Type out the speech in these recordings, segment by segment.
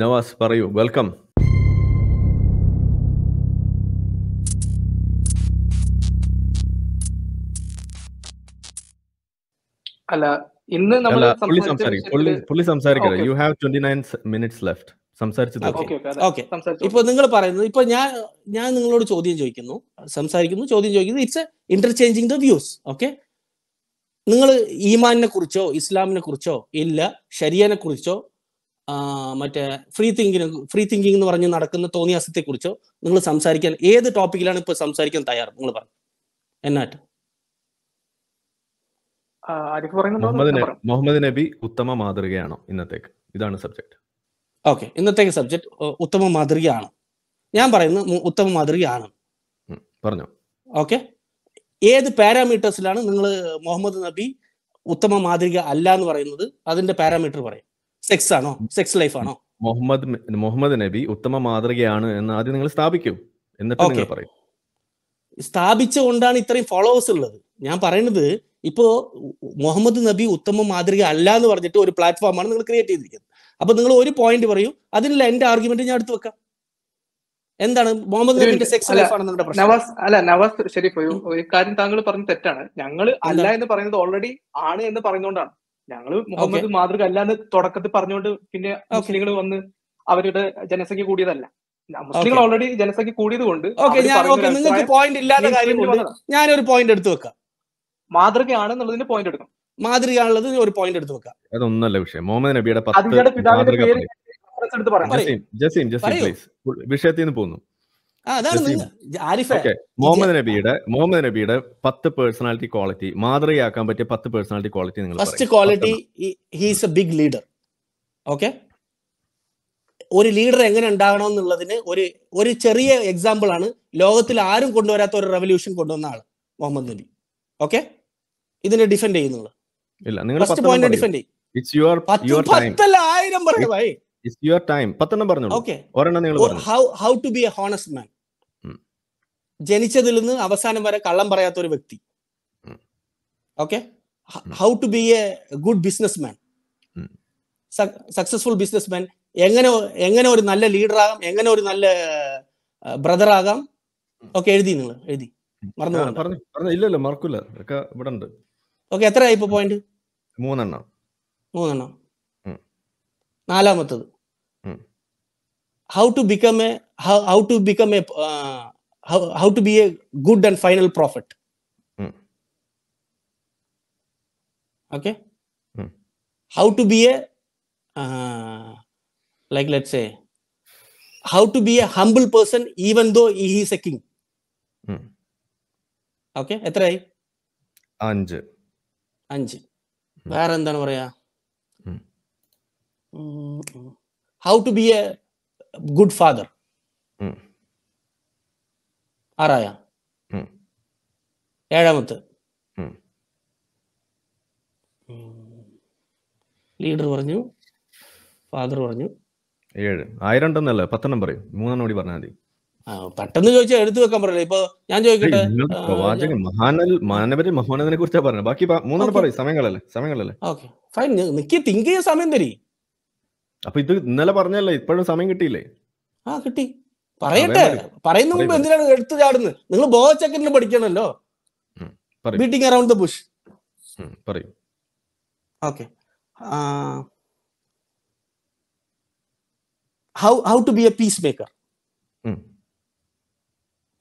നവാസ് പറയൂ വെൽക്കം അല്ല ഇന്ന് നമ്മൾ പുള്ളി സംസാരിക്കട്ടെ you have twenty nine minutes left ഇപ്പൊ നിങ്ങൾ പറയുന്നത് ഇപ്പൊ ഞാൻ ഞാൻ നിങ്ങളോട് ചോദ്യം ചോദിക്കുന്നു സംസാരിക്കുന്നു ചോദ്യം ചോദിക്കുന്നു it's interchanging the views okay നിങ്ങൾ ഈമാനിനെ കുറിച്ചോ ഇസ്ലാമിനെ കുറിച്ചോ ഇല്ല ഷരിയനെ കുറിച്ചോ മറ്റേ ഫ്രീ തിങ്കിങ് ഫ്രീ തിങ്കിങ് എന്ന് പറഞ്ഞ് നടക്കുന്ന കുറിച്ചോ നിങ്ങൾ സംസാരിക്കാൻ ഏത് ടോപ്പിക്കിലാണ് ഇപ്പൊ സംസാരിക്കാൻ തയ്യാറ് നിങ്ങൾ പറഞ്ഞു എന്നാറ്റ് മുഹമ്മദ് നബി ഉത്തമ മാതൃകയാണോ ഇന്നത്തേക്ക് ഇതാണ് സബ്ജക്ട് ഓക്കെ ഇന്നത്തേക്ക് സബ്ജക്ട് ഉത്തമ മാതൃകയാണ് ഞാൻ പറയുന്നത് ഉത്തമ മാതൃകയാണ് പറഞ്ഞോ ഓക്കെ ഏത് പാരാമീറ്റേഴ്സിലാണ് നിങ്ങൾ മുഹമ്മദ് നബി ഉത്തമ മാതൃക അല്ല എന്ന് പറയുന്നത് അതിന്റെ പാരാമീറ്റർ പറയും സെക്സ് ആണോ സെക്സ് ലൈഫ് ആണോ മുഹമ്മദ് മുഹമ്മദ് നബി ഉത്തമ മാതൃകയാണ് എന്ന് ആദ്യം നിങ്ങൾ സ്ഥാപിക്കൂ എന്നിട്ട് നിങ്ങൾ പറയും സ്ഥാപിച്ചുകൊണ്ടാണ് ഇത്രയും ഫോളോവേഴ്സ് ഉള്ളത് ഞാൻ പറയുന്നത് ഇപ്പോ മുഹമ്മദ് നബി ഉത്തമ മാതൃക അല്ല എന്ന് പറഞ്ഞിട്ട് ഒരു പ്ലാറ്റ്ഫോമാണ് നിങ്ങൾ ക്രിയേറ്റ് ചെയ്തിരിക്കുന്നത് അപ്പൊ നിങ്ങൾ ഒരു പോയിന്റ് പറയൂ അതിനുള്ള എന്റെ ആർഗ്യുമെന്റ് ഞാൻ എടുത്തു വെക്കാം എന്താണ് മുഹമ്മദ് നബിന്റെ സെക്സ് ലൈഫ് ആണ് പ്രശ്നം നവാസ് അല്ല നവാസ് ശരി ഒരു കാര്യം താങ്കൾ പറഞ്ഞ തെറ്റാണ് ഞങ്ങൾ അല്ല എന്ന് പറയുന്നത് ഓൾറെഡി ആണ് എന്ന് പറഞ്ഞുകൊണ്ടാണ് ഞങ്ങൾ മുഹമ്മദ് മാതൃക അല്ലാന്ന് തുടക്കത്തിൽ പറഞ്ഞുകൊണ്ട് പിന്നെ മുസ്ലിങ്ങൾ വന്ന് അവരുടെ ജനസംഖ്യ കൂടിയതല്ല മുസ്ലിങ്ങൾ ഓൾറെഡി ജനസംഖ്യ കൂടിയത് കൊണ്ട് നിങ്ങൾക്ക് പോയിന്റ് ഇല്ലാത്ത ഞാനൊരു പോയിന്റ് എടുത്തു വെക്കാം മാതൃകയാണെന്നുള്ളതിന് പോയിന്റ് എടുക്കാം മാതൃകയാണുള്ളത് ഒരു പോയിന്റ് എടുത്തു വെക്കാം അതൊന്നല്ല വിഷയം മുഹമ്മദ് നബിയുടെ ജസീം ജസീം വിഷയത്തിൽ നിന്ന് പോകുന്നു മുഹമ്മദ് നബിയുടെ മുഹമ്മദ് നബിയുടെ പത്ത് പേഴ്സണാലിറ്റി ക്വാളിറ്റി മാതൃകയാക്കാൻ പറ്റിയ പത്ത് പേഴ്സണാലിറ്റി ക്വാളിറ്റി നിങ്ങൾ first quality he's a big leader okay ഒരു ലീഡർ എങ്ങനെ ഉണ്ടാകണം എന്നുള്ളതിന് ഒരു ഒരു ചെറിയ എക്സാമ്പിൾ ആണ് ലോകത്തിൽ ആരും കൊണ്ടുവരാത്ത ഒരു റെവല്യൂഷൻ കൊണ്ടുവന്ന ആള് മുഹമ്മദ് നബി ഓക്കെ ഇതിനെ ഡിഫെൻഡ് ചെയ്യുന്നുള്ളു ഇല്ല നിങ്ങൾ ഫസ്റ്റ് പോയിന്റ് ഡിഫെൻഡ് ചെയ്യും യുവർ ടൈം യുവർ ടൈം പറഞ്ഞു നിങ്ങൾ how how to be a honest man ജനിച്ചതിൽ നിന്ന് അവസാനം വരെ കള്ളം പറയാത്ത ഒരു വ്യക്തി okay how to be a good business man successful business man എങ്ങനെ എങ്ങനെ ഒരു നല്ല ലീഡർ ആകാം എങ്ങനെ ഒരു നല്ല ബ്രദർ ആകാം ഓക്കെ എഴുതി നിങ്ങൾ എഴുതി മറന്നു മറക്കൂല ഇവിടെ ഓക്കെ എത്ര ഇപ്പൊ പോയിന്റ് മൂന്നെണ്ണം മൂന്നെണ്ണം നാലാമത്തത് how to become a how to become a how, how to be a good and final prophet mm. okay mm. how to be a uh, like let's say how to be a humble person even though he is a king mm. Okay എത്രയായി അഞ്ച് അഞ്ച് hmm. വേറെ എന്താണ് പറയാ how to be a ആറായ ഏഴാമത്തെ leader പറഞ്ഞു father പറഞ്ഞു ഏഴ് ആയിരം ഉണ്ടെന്നല്ല പത്തെണ്ണം പറയും മൂന്നെണ്ണം കൂടി പറഞ്ഞാൽ മതി പെട്ടെന്ന് ചോദിച്ചാൽ എടുത്തു വെക്കാൻ പറയില്ല ഇപ്പൊ ഞാൻ ചോദിക്കട്ടെ പ്രവാചകൻ മഹാനൽ മാനവരെ മഹോനതിനെ കുറിച്ചാ പറഞ്ഞത് ബാക്കി മൂന്നെണ്ണം പറയും സമയങ്ങളല്ലേ സമയങ്ങളല്ലേ ഓക്കെ ഫൈൻ നിക്ക് തിങ്ക് ചെയ്യാൻ സമയം തരി അപ്പൊ ഇത് ഇന്നലെ പറഞ്ഞല്ലേ ഇപ്പോഴും സമയം കിട്ടിയില്ലേ ആ കിട്ടി പറയട്ടെ പറയുന്ന മുമ്പ് എന്തിനാണ് എടുത്തു ചാടുന്നത് നിങ്ങൾ ബോധച്ചക്കനിൽ പഠിക്കണല്ലോ ബീറ്റിംഗ് അറൌണ്ട് ദ ബുഷ് പറയും okay how how to be a peace maker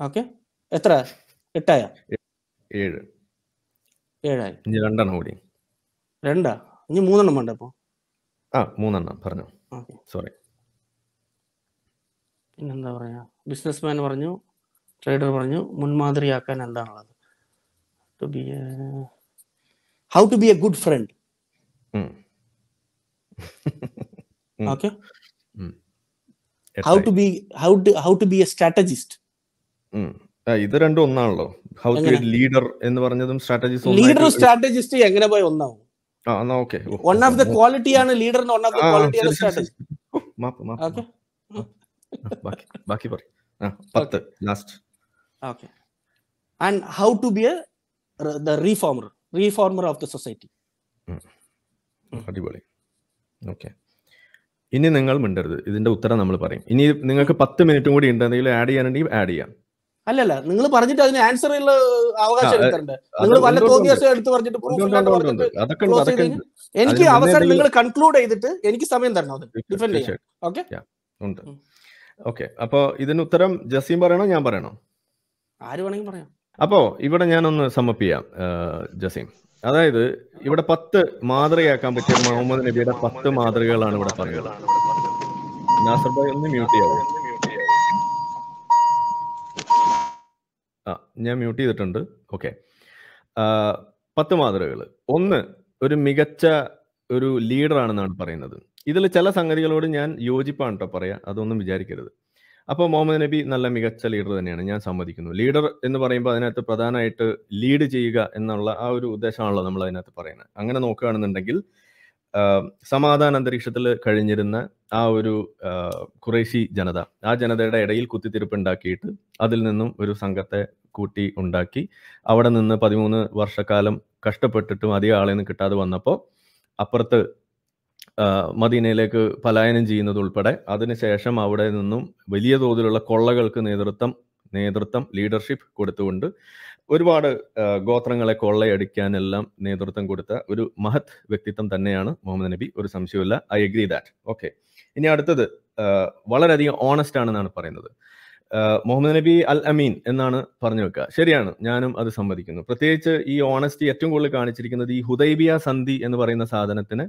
okay എത്ര എട്ടായ ഏഴ് ഏഴായി രണ്ടെണ്ണം കൂടി രണ്ടാ ഇനി മൂന്നെണ്ണം വേണ്ട ആ മൂന്നെണ്ണം പറഞ്ഞു സോറി പിന്നെന്താ പറയുക ബിസിനസ്മാൻ പറഞ്ഞു ട്രേഡർ പറഞ്ഞു മുൻമാതിരിയാക്കാൻ എന്താണുള്ളത് to be how to be a good friend okay how to be how to how to be a strategist ഇത് രണ്ടും ഒന്നാണല്ലോ ഹൗ ടു ലീഡർ എന്ന് പറഞ്ഞതും സ്ട്രാറ്റജിസ്റ്റ് ലീഡർ സ്ട്രാറ്റജിസ്റ്റ് എങ്ങനെ പോയി ഒന്നാവും ആ വൺ ഓഫ് ദ ക്വാളിറ്റി ക്വാളിറ്റിയാണ് ലീഡറിന്റെ വൺ ഓഫ് ദ ക്വാളിറ്റി ആണ് മാപ്പ് മാപ്പ് ഓക്കെ ബാക്കി ബാക്കി പറ പത്ത് last okay and how to be a the reformer reformer of the society അടിപൊളി ഓക്കെ ഇനി നിങ്ങൾ മിണ്ടരുത് ഇതിന്റെ ഉത്തരം നമ്മൾ പറയും ഇനി നിങ്ങൾക്ക് പത്ത് മിനിറ്റും കൂടി ഉണ്ട് എന്തെങ്കിലും ആഡ് ചെയ്യാനുണ്ടെങ്കിൽ ആഡ് ചെയ്യാം അല്ലല്ല നിങ്ങൾ പറഞ്ഞിട്ട് അതിന് ആൻസർ ഉള്ള അവകാശം നിങ്ങൾ വല്ല തോന്നിയാസം എടുത്ത് പറഞ്ഞിട്ട് എനിക്ക് അവസരം നിങ്ങൾ കൺക്ലൂഡ് ചെയ്തിട്ട് എനിക്ക് സമയം തരണം അത് ഡിഫെൻഡ് ചെയ്യാം ഓക്കെ ഓക്കെ അപ്പോ ഇതിന് ഉത്തരം ജസീം പറയണോ ഞാൻ പറയണോ ആര് വേണമെങ്കിൽ പറയാം അപ്പോ ഇവിടെ ഞാനൊന്ന് സമ്മപ്പ് ചെയ്യാം ജസീം അതായത് ഇവിടെ പത്ത് മാതൃകയാക്കാൻ പറ്റിയ മുഹമ്മദ് നബിയുടെ പത്ത് മാതൃകകളാണ് ഇവിടെ പറയുന്നത് നാസർ ഭായ് ഒന്ന് മ്യൂട്ട് ചെയ്യാവോ ആ ഞാൻ മ്യൂട്ട് ചെയ്തിട്ടുണ്ട് ഓക്കെ പത്ത് മാതൃകകൾ ഒന്ന് ഒരു മികച്ച ഒരു ലീഡറാണെന്നാണ് പറയുന്നത് ഇതിൽ ചില സംഗതികളോട് ഞാൻ യോജിപ്പാണ് കേട്ടോ പറയാ അതൊന്നും വിചാരിക്കരുത് അപ്പോൾ മുഹമ്മദ് നബി നല്ല മികച്ച ലീഡർ തന്നെയാണ് ഞാൻ സമ്മതിക്കുന്നു ലീഡർ എന്ന് പറയുമ്പോൾ അതിനകത്ത് പ്രധാനമായിട്ട് ലീഡ് ചെയ്യുക എന്നുള്ള ആ ഒരു ഉദ്ദേശമാണല്ലോ നമ്മൾ അതിനകത്ത് പറയുന്നത് അങ്ങനെ നോക്കുകയാണെന്നുണ്ടെങ്കിൽ സമാധാന അന്തരീക്ഷത്തിൽ കഴിഞ്ഞിരുന്ന ആ ഒരു കുറേശി ജനത ആ ജനതയുടെ ഇടയിൽ ഉണ്ടാക്കിയിട്ട് അതിൽ നിന്നും ഒരു സംഘത്തെ കൂട്ടി ഉണ്ടാക്കി അവിടെ നിന്ന് പതിമൂന്ന് വർഷക്കാലം കഷ്ടപ്പെട്ടിട്ടും അധികം ആളെ നിന്ന് കിട്ടാതെ വന്നപ്പോൾ അപ്പുറത്ത് മദീനയിലേക്ക് പലായനം ചെയ്യുന്നത് ഉൾപ്പെടെ അതിനുശേഷം അവിടെ നിന്നും വലിയ തോതിലുള്ള കൊള്ളകൾക്ക് നേതൃത്വം നേതൃത്വം ലീഡർഷിപ്പ് കൊടുത്തുകൊണ്ട് ഒരുപാട് ഗോത്രങ്ങളെ കൊള്ളയടിക്കാനെല്ലാം നേതൃത്വം കൊടുത്ത ഒരു മഹത് വ്യക്തിത്വം തന്നെയാണ് മുഹമ്മദ് നബി ഒരു സംശയമില്ല ഐ അഗ്രി ദാറ്റ് ഓക്കെ ഇനി അടുത്തത് വളരെയധികം ഓണസ്റ്റ് ആണെന്നാണ് പറയുന്നത് മുഹമ്മദ് നബി അൽ അമീൻ എന്നാണ് പറഞ്ഞു വെക്കുക ശരിയാണ് ഞാനും അത് സമ്മതിക്കുന്നു പ്രത്യേകിച്ച് ഈ ഓണസ്റ്റി ഏറ്റവും കൂടുതൽ കാണിച്ചിരിക്കുന്നത് ഈ ഹുദൈബിയ സന്ധി എന്ന് പറയുന്ന സാധനത്തിന്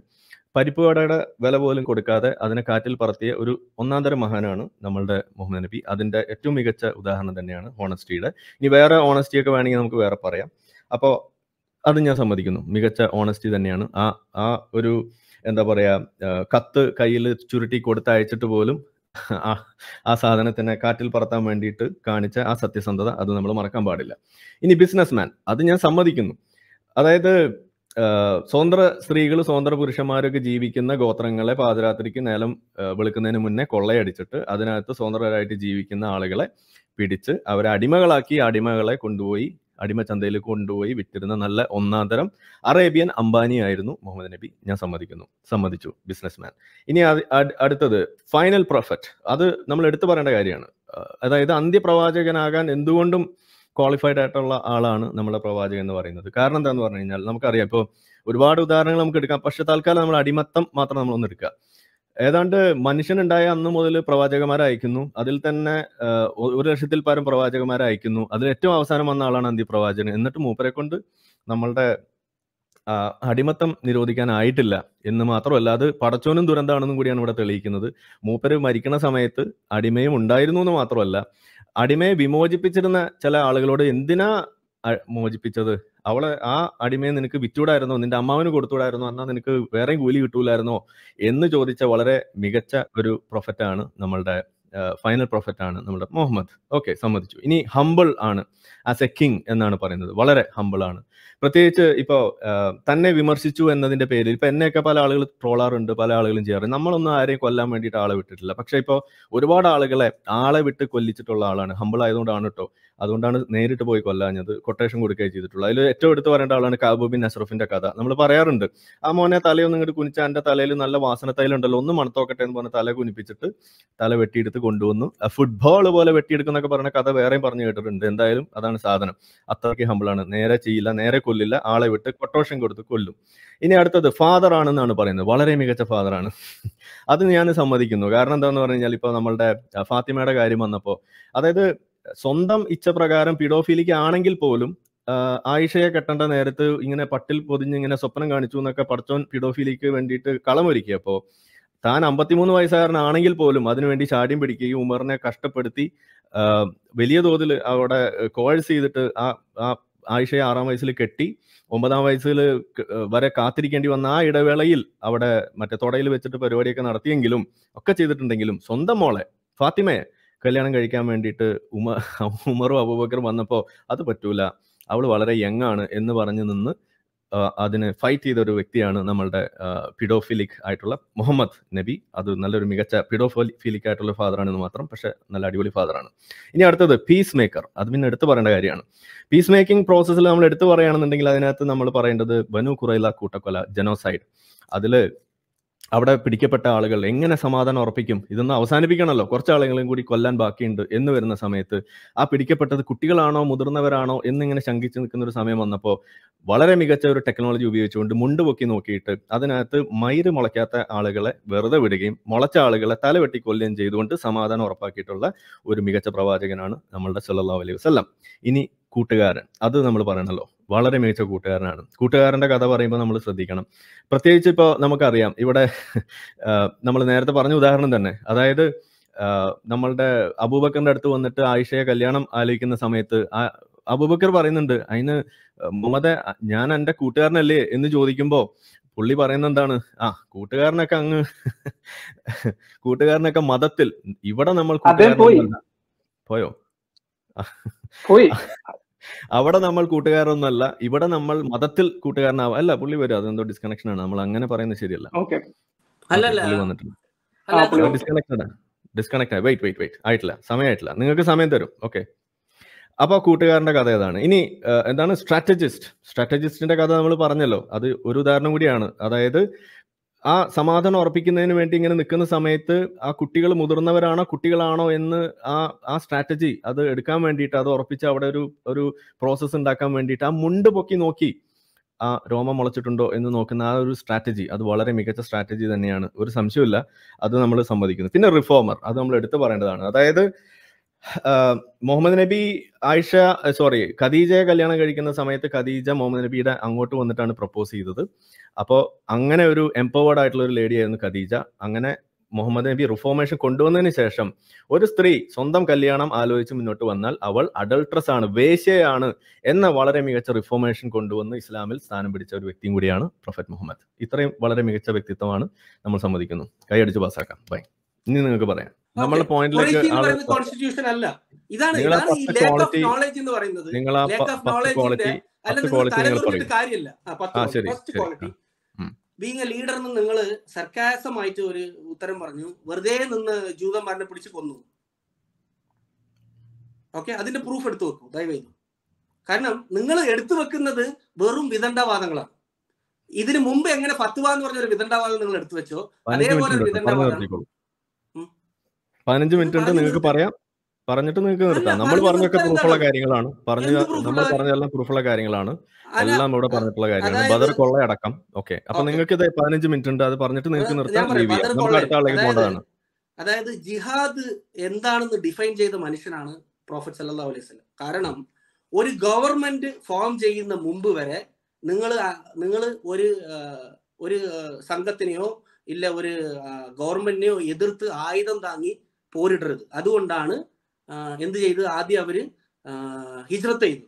പരിപ്പ് വടയുടെ വില പോലും കൊടുക്കാതെ അതിനെ കാറ്റിൽ പറത്തിയ ഒരു ഒന്നാം തരം മഹാനാണ് നമ്മളുടെ മുഹമ്മദ് നബി അതിന്റെ ഏറ്റവും മികച്ച ഉദാഹരണം തന്നെയാണ് ഓണസ്റ്റിയുടെ ഇനി വേറെ ഓണസ്റ്റിയൊക്കെ വേണമെങ്കിൽ നമുക്ക് വേറെ പറയാം അപ്പോൾ അത് ഞാൻ സമ്മതിക്കുന്നു മികച്ച ഓണസ്റ്റി തന്നെയാണ് ആ ആ ഒരു എന്താ പറയാ കത്ത് കയ്യിൽ ചുരുട്ടി കൊടുത്തയച്ചിട്ട് പോലും ആ സാധനത്തിനെ കാറ്റിൽ പറത്താൻ വേണ്ടിയിട്ട് കാണിച്ച ആ സത്യസന്ധത അത് നമ്മൾ മറക്കാൻ പാടില്ല ഇനി ബിസിനസ് മാൻ അത് ഞാൻ സമ്മതിക്കുന്നു അതായത് സ്വതന്ത്ര സ്ത്രീകൾ സ്വതന്ത്ര പുരുഷന്മാരൊക്കെ ജീവിക്കുന്ന ഗോത്രങ്ങളെ പാതിരാത്രിക്ക് നേലം വെളുക്കുന്നതിന് മുന്നേ കൊള്ളയടിച്ചിട്ട് അതിനകത്ത് സ്വതന്ത്രരായിട്ട് ജീവിക്കുന്ന ആളുകളെ പിടിച്ച് അവരെ അടിമകളാക്കി അടിമകളെ കൊണ്ടുപോയി അടിമച്ചന്തയിൽ കൊണ്ടുപോയി വിറ്റിരുന്ന നല്ല ഒന്നാം തരം അറേബ്യൻ അംബാനി ആയിരുന്നു മുഹമ്മദ് നബി ഞാൻ സമ്മതിക്കുന്നു സമ്മതിച്ചു ബിസിനസ്മാൻ ഇനി അടുത്തത് ഫൈനൽ പ്രൊഫറ്റ് അത് നമ്മൾ എടുത്തു പറയേണ്ട കാര്യമാണ് അതായത് അന്ത്യപ്രവാചകനാകാൻ എന്തുകൊണ്ടും ക്വാളിഫൈഡ് ആയിട്ടുള്ള ആളാണ് നമ്മുടെ പ്രവാചകൻ എന്ന് പറയുന്നത് കാരണം എന്താണെന്ന് പറഞ്ഞു കഴിഞ്ഞാൽ നമുക്കറിയാം ഇപ്പോൾ ഒരുപാട് ഉദാഹരണങ്ങൾ നമുക്ക് എടുക്കാം പക്ഷെ തൽക്കാലം നമ്മൾ അടിമത്തം മാത്രം നമ്മളൊന്ന് എടുക്കുക ഏതാണ്ട് മനുഷ്യനുണ്ടായ അന്ന് മുതൽ പ്രവാചകന്മാരെ അയക്കുന്നു അതിൽ തന്നെ ഒരു ലക്ഷത്തിൽ പരം പ്രവാചകന്മാരെ അയക്കുന്നു അതിൽ ഏറ്റവും അവസാനം വന്ന ആളാണ് അന്തി പ്രവാചകൻ എന്നിട്ട് മൂപ്പരെ കൊണ്ട് നമ്മളുടെ അടിമത്തം നിരോധിക്കാനായിട്ടില്ല എന്ന് മാത്രമല്ല അത് പടച്ചോനും ദുരന്താണെന്നും കൂടിയാണ് ഇവിടെ തെളിയിക്കുന്നത് മൂപ്പര് മരിക്കുന്ന സമയത്ത് അടിമയും ഉണ്ടായിരുന്നു എന്ന് മാത്രമല്ല അടിമയെ വിമോചിപ്പിച്ചിരുന്ന ചില ആളുകളോട് എന്തിനാ മോചിപ്പിച്ചത് അവളെ ആ അടിമയെ നിനക്ക് വിറ്റൂടായിരുന്നോ നിന്റെ അമ്മാവിന് കൊടുത്തൂടായിരുന്നോ എന്നാ നിനക്ക് വേറെയും കൂലി കിട്ടൂലായിരുന്നോ എന്ന് ചോദിച്ച വളരെ മികച്ച ഒരു പ്രൊഫറ്റാണ് നമ്മളുടെ ഫൈനൽ പ്രോഫിറ്റ് ആണ് നമ്മുടെ മുഹമ്മദ് ഓക്കെ സമ്മതിച്ചു ഇനി ഹമ്പിൾ ആണ് ആസ് എ കിങ് എന്നാണ് പറയുന്നത് വളരെ ഹമ്പിൾ ആണ് പ്രത്യേകിച്ച് ഇപ്പോൾ തന്നെ വിമർശിച്ചു എന്നതിന്റെ പേരിൽ ഇപ്പോൾ എന്നെയൊക്കെ പല ആളുകൾ ട്രോളാറുണ്ട് പല ആളുകളും ചെയ്യാറുണ്ട് നമ്മളൊന്നും ആരെയും കൊല്ലാൻ വേണ്ടിയിട്ട് ആളെ വിട്ടിട്ടില്ല പക്ഷേ ഇപ്പോൾ ഒരുപാട് ആളുകളെ ആളെ വിട്ട് കൊല്ലിച്ചിട്ടുള്ള ആളാണ് ഹമ്പിൾ ആയതുകൊണ്ടാണ് കേട്ടോ അതുകൊണ്ടാണ് നേരിട്ട് പോയി കൊല്ലാഞ്ഞത് കൊട്ടേഷൻ കൊടുക്കുകയും ചെയ്തിട്ടുള്ളത് അതിൽ ഏറ്റവും എടുത്ത് പറയേണ്ട ആളാണ് കാബൂബിൻ നസറഫിന്റെ കഥ നമ്മൾ പറയാറുണ്ട് ആ മോനെ തലയൊന്നും ഇങ്ങോട്ട് കുനിച്ചാൽ എൻ്റെ തലയിൽ നല്ല വാസന തൈലുണ്ടല്ലോ ഒന്ന് മണത്തോക്കട്ടെ എന്ന് പറഞ്ഞ തല കുനിപ്പിച്ചിട്ട് തല വെട്ടിയെടുത്ത് കൊണ്ടുവന്നു ഫുട്ബോൾ പോലെ വെട്ടിയെടുക്കുന്നൊക്കെ പറഞ്ഞ കഥ വേറെയും പറഞ്ഞു കേട്ടിട്ടുണ്ട് എന്തായാലും അതാണ് സാധനം അത്രയ്ക്ക് ഹമ്പിളാണ് നേരെ ചെയ്യില്ല നേരെ കൊല്ലില്ല ആളെ വിട്ട് കൊട്ടോഷൻ കൊടുത്ത് കൊല്ലും ഇനി അടുത്തത് ഫാദർ ആണെന്നാണ് പറയുന്നത് വളരെ മികച്ച ഫാദറാണ് അത് ഞാൻ സമ്മതിക്കുന്നു കാരണം എന്താണെന്ന് പറഞ്ഞു കഴിഞ്ഞാൽ ഇപ്പൊ നമ്മളുടെ ഫാത്തിമയുടെ കാര്യം വന്നപ്പോൾ അതായത് സ്വന്തം ഇച്ഛപ്രകാരം പിഡോഫിലിക്ക് ആണെങ്കിൽ പോലും ആയിഷയെ കെട്ടേണ്ട നേരത്ത് ഇങ്ങനെ പട്ടിൽ പൊതിഞ്ഞ് ഇങ്ങനെ സ്വപ്നം കാണിച്ചു എന്നൊക്കെ പഠിച്ചോൻ പിഡോഫിലിക്ക് വേണ്ടിയിട്ട് കളമൊരുക്കിയപ്പോ താൻ അമ്പത്തിമൂന്ന് വയസ്സുകാരനാണെങ്കിൽ പോലും അതിനുവേണ്ടി ചാടിയും പിടിക്കുകയും ഉമറിനെ കഷ്ടപ്പെടുത്തി വലിയ തോതിൽ അവിടെ കോഴ്സ് ചെയ്തിട്ട് ആ ആ ആയിഷയെ ആറാം വയസ്സിൽ കെട്ടി ഒമ്പതാം വയസ്സിൽ വരെ കാത്തിരിക്കേണ്ടി വന്ന ആ ഇടവേളയിൽ അവിടെ മറ്റേ തൊടയിൽ വെച്ചിട്ട് പരിപാടിയൊക്കെ നടത്തിയെങ്കിലും ഒക്കെ ചെയ്തിട്ടുണ്ടെങ്കിലും സ്വന്തം മോളെ ഫാത്തിമയെ കല്യാണം കഴിക്കാൻ വേണ്ടിയിട്ട് ഉമ ഉമറും അബൂബക്കർ വന്നപ്പോൾ അത് പറ്റൂല അവൾ വളരെ യങ്ങാണ് ആണ് എന്ന് പറഞ്ഞു നിന്ന് അതിന് ഫൈറ്റ് ചെയ്ത ഒരു വ്യക്തിയാണ് നമ്മളുടെ പിഡോഫിലിക് ആയിട്ടുള്ള മുഹമ്മദ് നബി അത് നല്ലൊരു മികച്ച പിഡോഫിലിക് ആയിട്ടുള്ള ഫാദറാണ് എന്ന് മാത്രം പക്ഷേ നല്ല അടിപൊളി ഫാദറാണ് ഇനി അടുത്തത് പീസ് മേക്കർ അത് പിന്നെ എടുത്തു പറയേണ്ട കാര്യമാണ് പീസ് മേക്കിംഗ് പ്രോസസ്സിൽ നമ്മൾ എടുത്തു പറയുകയാണെന്നുണ്ടെങ്കിൽ അതിനകത്ത് നമ്മൾ പറയേണ്ടത് ബനു കുറൈല കൂട്ടക്കൊല ജനോസൈഡ് അതിൽ അവിടെ പിടിക്കപ്പെട്ട ആളുകൾ എങ്ങനെ സമാധാനം ഉറപ്പിക്കും ഇതൊന്ന് അവസാനിപ്പിക്കണമല്ലോ കുറച്ച് കൂടി കൊല്ലാൻ ബാക്കിയുണ്ട് എന്ന് വരുന്ന സമയത്ത് ആ പിടിക്കപ്പെട്ടത് കുട്ടികളാണോ മുതിർന്നവരാണോ എന്നിങ്ങനെ ശങ്കിച്ചു നിൽക്കുന്ന ഒരു സമയം വന്നപ്പോൾ വളരെ മികച്ച ഒരു ടെക്നോളജി ഉപയോഗിച്ചുകൊണ്ട് മുണ്ട് പൊക്കി നോക്കിയിട്ട് അതിനകത്ത് മയിര് മുളയ്ക്കാത്ത ആളുകളെ വെറുതെ വിടുകയും മുളച്ച ആളുകളെ തലവെട്ടി കൊല്ലുകയും ചെയ്തുകൊണ്ട് സമാധാനം ഉറപ്പാക്കിയിട്ടുള്ള ഒരു മികച്ച പ്രവാചകനാണ് നമ്മളുടെ സല്ലാ അലൈഹി വസ്ല്ലാം ഇനി കൂട്ടുകാരൻ അത് നമ്മൾ പറയണല്ലോ വളരെ മികച്ച കൂട്ടുകാരനാണ് കൂട്ടുകാരൻ്റെ കഥ പറയുമ്പോൾ നമ്മൾ ശ്രദ്ധിക്കണം പ്രത്യേകിച്ച് ഇപ്പോൾ നമുക്കറിയാം ഇവിടെ നമ്മൾ നേരത്തെ പറഞ്ഞ ഉദാഹരണം തന്നെ അതായത് നമ്മളുടെ അബൂബക്കറിന്റെ അടുത്ത് വന്നിട്ട് ആയിഷയെ കല്യാണം ആലോചിക്കുന്ന സമയത്ത് ആ അബൂബക്കർ പറയുന്നുണ്ട് അതിന് മുഹമ്മദ് ഞാൻ എൻ്റെ കൂട്ടുകാരനല്ലേ എന്ന് ചോദിക്കുമ്പോൾ പുള്ളി പറയുന്ന എന്താണ് ആ കൂട്ടുകാരനൊക്കെ അങ്ങ് കൂട്ടുകാരനൊക്കെ മതത്തിൽ ഇവിടെ നമ്മൾ പോയോ പോയി അവിടെ നമ്മൾ കൂട്ടുകാരൊന്നല്ല ഇവിടെ നമ്മൾ മതത്തിൽ കൂട്ടുകാരനാവും അല്ല പുള്ളി വരും അതെന്തോ ഡിസ്കണക്ഷൻ ആണ് നമ്മൾ അങ്ങനെ പറയുന്നത് ശരിയല്ല ഡിസ്കണക്ട് ആണ് വെയിറ്റ് വെയിറ്റ് വെയിറ്റ് ആയിട്ടില്ല സമയമായിട്ടില്ല നിങ്ങൾക്ക് സമയം തരും ഓക്കെ അപ്പോൾ കൂട്ടുകാരന്റെ കഥ ഏതാണ് ഇനി എന്താണ് സ്ട്രാറ്റജിസ്റ്റ് സ്ട്രാറ്റജിസ്റ്റിന്റെ കഥ നമ്മൾ പറഞ്ഞല്ലോ അത് ഒരു ഉദാഹരണം കൂടിയാണ് അതായത് ആ സമാധാനം ഉറപ്പിക്കുന്നതിന് വേണ്ടി ഇങ്ങനെ നിൽക്കുന്ന സമയത്ത് ആ കുട്ടികൾ മുതിർന്നവരാണോ കുട്ടികളാണോ എന്ന് ആ ആ സ്ട്രാറ്റജി അത് എടുക്കാൻ വേണ്ടിയിട്ട് അത് ഉറപ്പിച്ച് അവിടെ ഒരു ഒരു പ്രോസസ്സ് ഉണ്ടാക്കാൻ വേണ്ടിയിട്ട് ആ മുണ്ട് പൊക്കി നോക്കി ആ രോമം മുളച്ചിട്ടുണ്ടോ എന്ന് നോക്കുന്ന ആ ഒരു സ്ട്രാറ്റജി അത് വളരെ മികച്ച സ്ട്രാറ്റജി തന്നെയാണ് ഒരു സംശയമില്ല അത് നമ്മൾ സമ്മതിക്കുന്നത് പിന്നെ റിഫോമർ അത് നമ്മൾ എടുത്തു പറയേണ്ടതാണ് അതായത് മുഹമ്മദ് നബി ആയിഷ സോറി ഖദീജയെ കല്യാണം കഴിക്കുന്ന സമയത്ത് ഖദീജ മുഹമ്മദ് നബിയുടെ അങ്ങോട്ട് വന്നിട്ടാണ് പ്രപ്പോസ് ചെയ്തത് അപ്പോൾ അങ്ങനെ ഒരു എംപവേർഡ് ആയിട്ടുള്ള ഒരു ലേഡിയായിരുന്നു ആയിരുന്നു ഖദീജ അങ്ങനെ മുഹമ്മദ് നബി റിഫോർമേഷൻ കൊണ്ടുവന്നതിന് ശേഷം ഒരു സ്ത്രീ സ്വന്തം കല്യാണം ആലോചിച്ച് മുന്നോട്ട് വന്നാൽ അവൾ അഡൾട്രസ് ആണ് വേശ്യയാണ് എന്ന വളരെ മികച്ച റിഫോർമേഷൻ കൊണ്ടുവന്ന് ഇസ്ലാമിൽ സ്ഥാനം പിടിച്ച ഒരു വ്യക്തിയും കൂടിയാണ് പ്രൊഫറ്റ് മുഹമ്മദ് ഇത്രയും വളരെ മികച്ച വ്യക്തിത്വമാണ് നമ്മൾ സമ്മതിക്കുന്നു കൈയടിച്ച് പാസ്സാക്കാം ബൈ ഇനി നിങ്ങൾക്ക് പറയാം നമ്മൾ പോയിന്റിലേക്ക് കോൺസ്റ്റിറ്റ്യൂഷൻ അല്ല ഇതാണ് ഇതാണ് ഈ ലാക്ക് ഓഫ് നോളജ് എന്ന് പറയുന്നത് ലാക്ക് ഓഫ് നോളജിന്റെ അല്ലെങ്കിൽ കാര്യമില്ല first quality being a leader എന്ന് നിങ്ങൾ സർക്കാസമായിട്ട് ഒരു ഉത്തരം പറഞ്ഞു വെറുതെ നിന്ന് ജൂതന്മാരനെ പിടിച്ച് കൊന്നു ഓക്കെ അതിന്റെ പ്രൂഫ് എടുത്തു വെക്കൂ ദയവേദി കാരണം നിങ്ങൾ എടുത്തു വെക്കുന്നത് വെറും വിദണ്ഡവാദങ്ങളാണ് ഇതിനു മുമ്പ് എങ്ങനെ ഫത്വ എന്ന് പറഞ്ഞ ഒരു വിദണ്ഡവാദം നിങ്ങൾ എടുത്തു വെച്ചോ അതേപോലെ ഒരു പതിനഞ്ച് മിനിറ്റ് ഉണ്ട് നിങ്ങൾക്ക് പറയാം പറഞ്ഞിട്ട് നിങ്ങൾക്ക് നിർത്താം നമ്മൾ പറഞ്ഞൊക്കെ പ്രൂഫുള്ള കാര്യങ്ങളാണ് പറഞ്ഞ നമ്മൾ പറഞ്ഞെല്ലാം പ്രൂഫുള്ള കാര്യങ്ങളാണ് എല്ലാം ഇവിടെ പറഞ്ഞിട്ടുള്ള കാര്യമാണ് ബദർ കൊള്ളയടക്കം ഓക്കെ അപ്പൊ നിങ്ങൾക്ക് ഇത് പതിനഞ്ച് മിനിറ്റ് ഉണ്ട് അത് പറഞ്ഞിട്ട് നിങ്ങൾക്ക് നിർത്താം ലീവ് ചെയ്യാം നമുക്ക് അടുത്ത ആളേക്ക് പോകേണ്ടതാണ് അതായത് ജിഹാദ് എന്താണെന്ന് ഡിഫൈൻ ചെയ്ത മനുഷ്യനാണ് പ്രോഫറ്റ് സല്ല അലൈഹി വസ്ലം കാരണം ഒരു ഗവൺമെന്റ് ഫോം ചെയ്യുന്ന മുമ്പ് വരെ നിങ്ങൾ നിങ്ങൾ ഒരു ഒരു സംഘത്തിനെയോ ഇല്ല ഒരു ഗവൺമെന്റിനെയോ എതിർത്ത് ആയുധം താങ്ങി പോരിടരുത് അതുകൊണ്ടാണ് എന്ത് ചെയ്ത് ആദ്യം അവര് ഹിജ്രത്ത് ചെയ്തു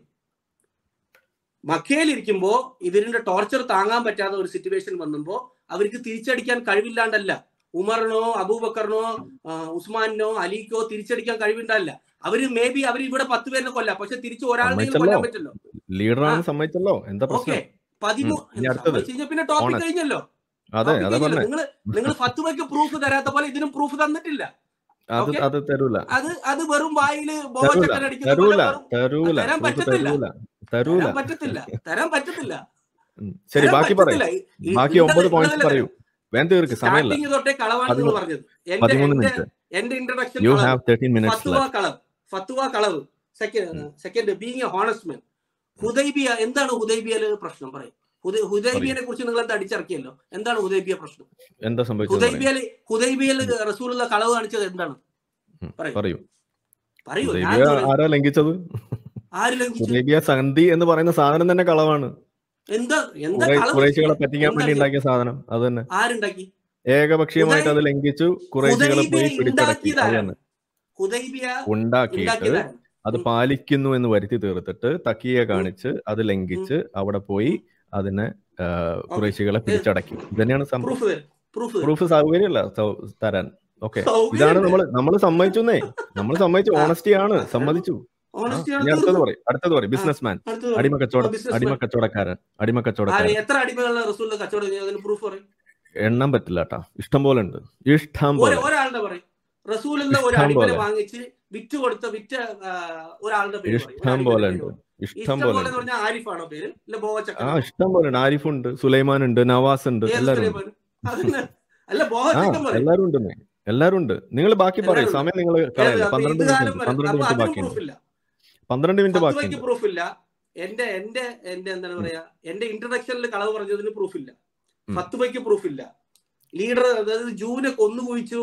മക്കയിലിരിക്കുമ്പോൾ ഇതിന്റെ ടോർച്ചർ താങ്ങാൻ പറ്റാത്ത ഒരു സിറ്റുവേഷൻ വന്നപ്പോൾ അവർക്ക് തിരിച്ചടിക്കാൻ കഴിവില്ലാണ്ടല്ല ഉമറിനോ അബൂബക്കറിനോ ഉസ്മാനോ അലിക്കോ തിരിച്ചടിക്കാൻ കഴിവുണ്ടല്ല അവര് മേ ബി അവർ ഇവിടെ പത്ത് പേരിനെ കൊല്ല പക്ഷെ തിരിച്ച് ഒരാളെങ്കിലും കൊല്ലാൻ സമ്മതിച്ചല്ലോ എന്താ പ്രശ്നം പിന്നെ ടോപ്പിക് കഴിഞ്ഞല്ലോ നിങ്ങൾ നിങ്ങൾ പേക്ക് പ്രൂഫ് തരാത്ത പോലെ ഇതിനും പ്രൂഫ് തന്നിട്ടില്ല അത് തരൂല അത് അത് വെറും വായില് തരൂല തരൂല തരൂല തരൂല പറ്റത്തില്ല തരാൻ പറ്റത്തില്ല ശരി ബാക്കി പറയൂ ബാക്കി ഒമ്പത് പോയിന്റ് പറയൂ വേണ്ട തീർക്ക് സെക്കൻഡ് എ ഹോണസ്റ്റ് ഹുദൈബിയ എന്താണ് പ്രശ്നം പറയും ഹുദൈബിയെ കുറിച്ച് നിങ്ങൾ എന്താ അടിച്ചിറക്കിയല്ലോ എന്താണ് ഹുദൈബിയ പ്രശ്നം എന്താ സംഭവിച്ചത് ഹുദൈബിയൽ ഹുദൈബിയയിൽ റസൂലുള്ള കളവ് കാണിച്ചത് എന്താണ് പറയൂ പറയൂ ആരാ ലംഘിച്ചത് ആര് സന്ധി എന്ന് പറയുന്ന സാധനം തന്നെ കളവാണ് എന്താ എന്താ കുറേശികളെ പറ്റിക്കാൻ വേണ്ടി ഉണ്ടാക്കിയ സാധനം അത് തന്നെ ആരുണ്ടാക്കി ഏകപക്ഷീയമായിട്ട് അത് ലംഘിച്ചു കുറേശികളെ പോയി പിടിച്ചടക്കി ഉണ്ടാക്കിയിട്ട് അത് പാലിക്കുന്നു എന്ന് വരുത്തി തീർത്തിട്ട് തക്കിയെ കാണിച്ച് അത് ലംഘിച്ച് അവിടെ പോയി അതിനെ കുറേശികളെ പിടിച്ചടക്കി ഇതന്നെയാണ് പ്രൂഫ് സൗകര്യമല്ല തരാൻ ഓക്കെ ഇതാണ് നമ്മൾ നമ്മൾ എന്നേ നമ്മൾ സമ്മതിച്ചു ഓണസ്റ്റി ആണ് സമ്മതിച്ചു അടുത്തത് പറയും അടുത്തത് പറയും ബിസിനസ് മാൻ അടിമ കച്ചവട അടിമ കച്ചവടക്കാരൻ അടിമ കച്ചവടക്കാരൻ എണ്ണാൻ പറ്റില്ല കേട്ടാ ഇഷ്ടം പോലെ ഉണ്ട് ഇഷ്ടം പോലെ ഇഷ്ടം പോലെ ഉണ്ട് ഇഷ്ടം പോലെ ആ ഇഷ്ടം പോലെ ആരിഫ് ഉണ്ട് സുലൈമാൻ ഉണ്ട് നവാസ് ഉണ്ട് എല്ലാവരും എല്ലാരും ഉണ്ട് എല്ലാരും ഉണ്ട് നിങ്ങൾ ബാക്കി പറയും സമയം നിങ്ങൾ പന്ത്രണ്ട് മിനിറ്റ് പന്ത്രണ്ട് മിനിറ്റ് ബാക്കി പന്ത്രണ്ട് മിനിറ്റ് ബാക്കി പ്രൂഫില്ല എന്റെ എന്റെ എന്റെ എന്താണ് പറയാ എന്റെ ഇന്റർഡക്ഷനിൽ കളവ് പറഞ്ഞതിന് പ്രൂഫില്ല പൈക്ക് പ്രൂഫില്ല ലീഡർ അതായത് ജൂവിനെ കൊന്നു കുഴിച്ചു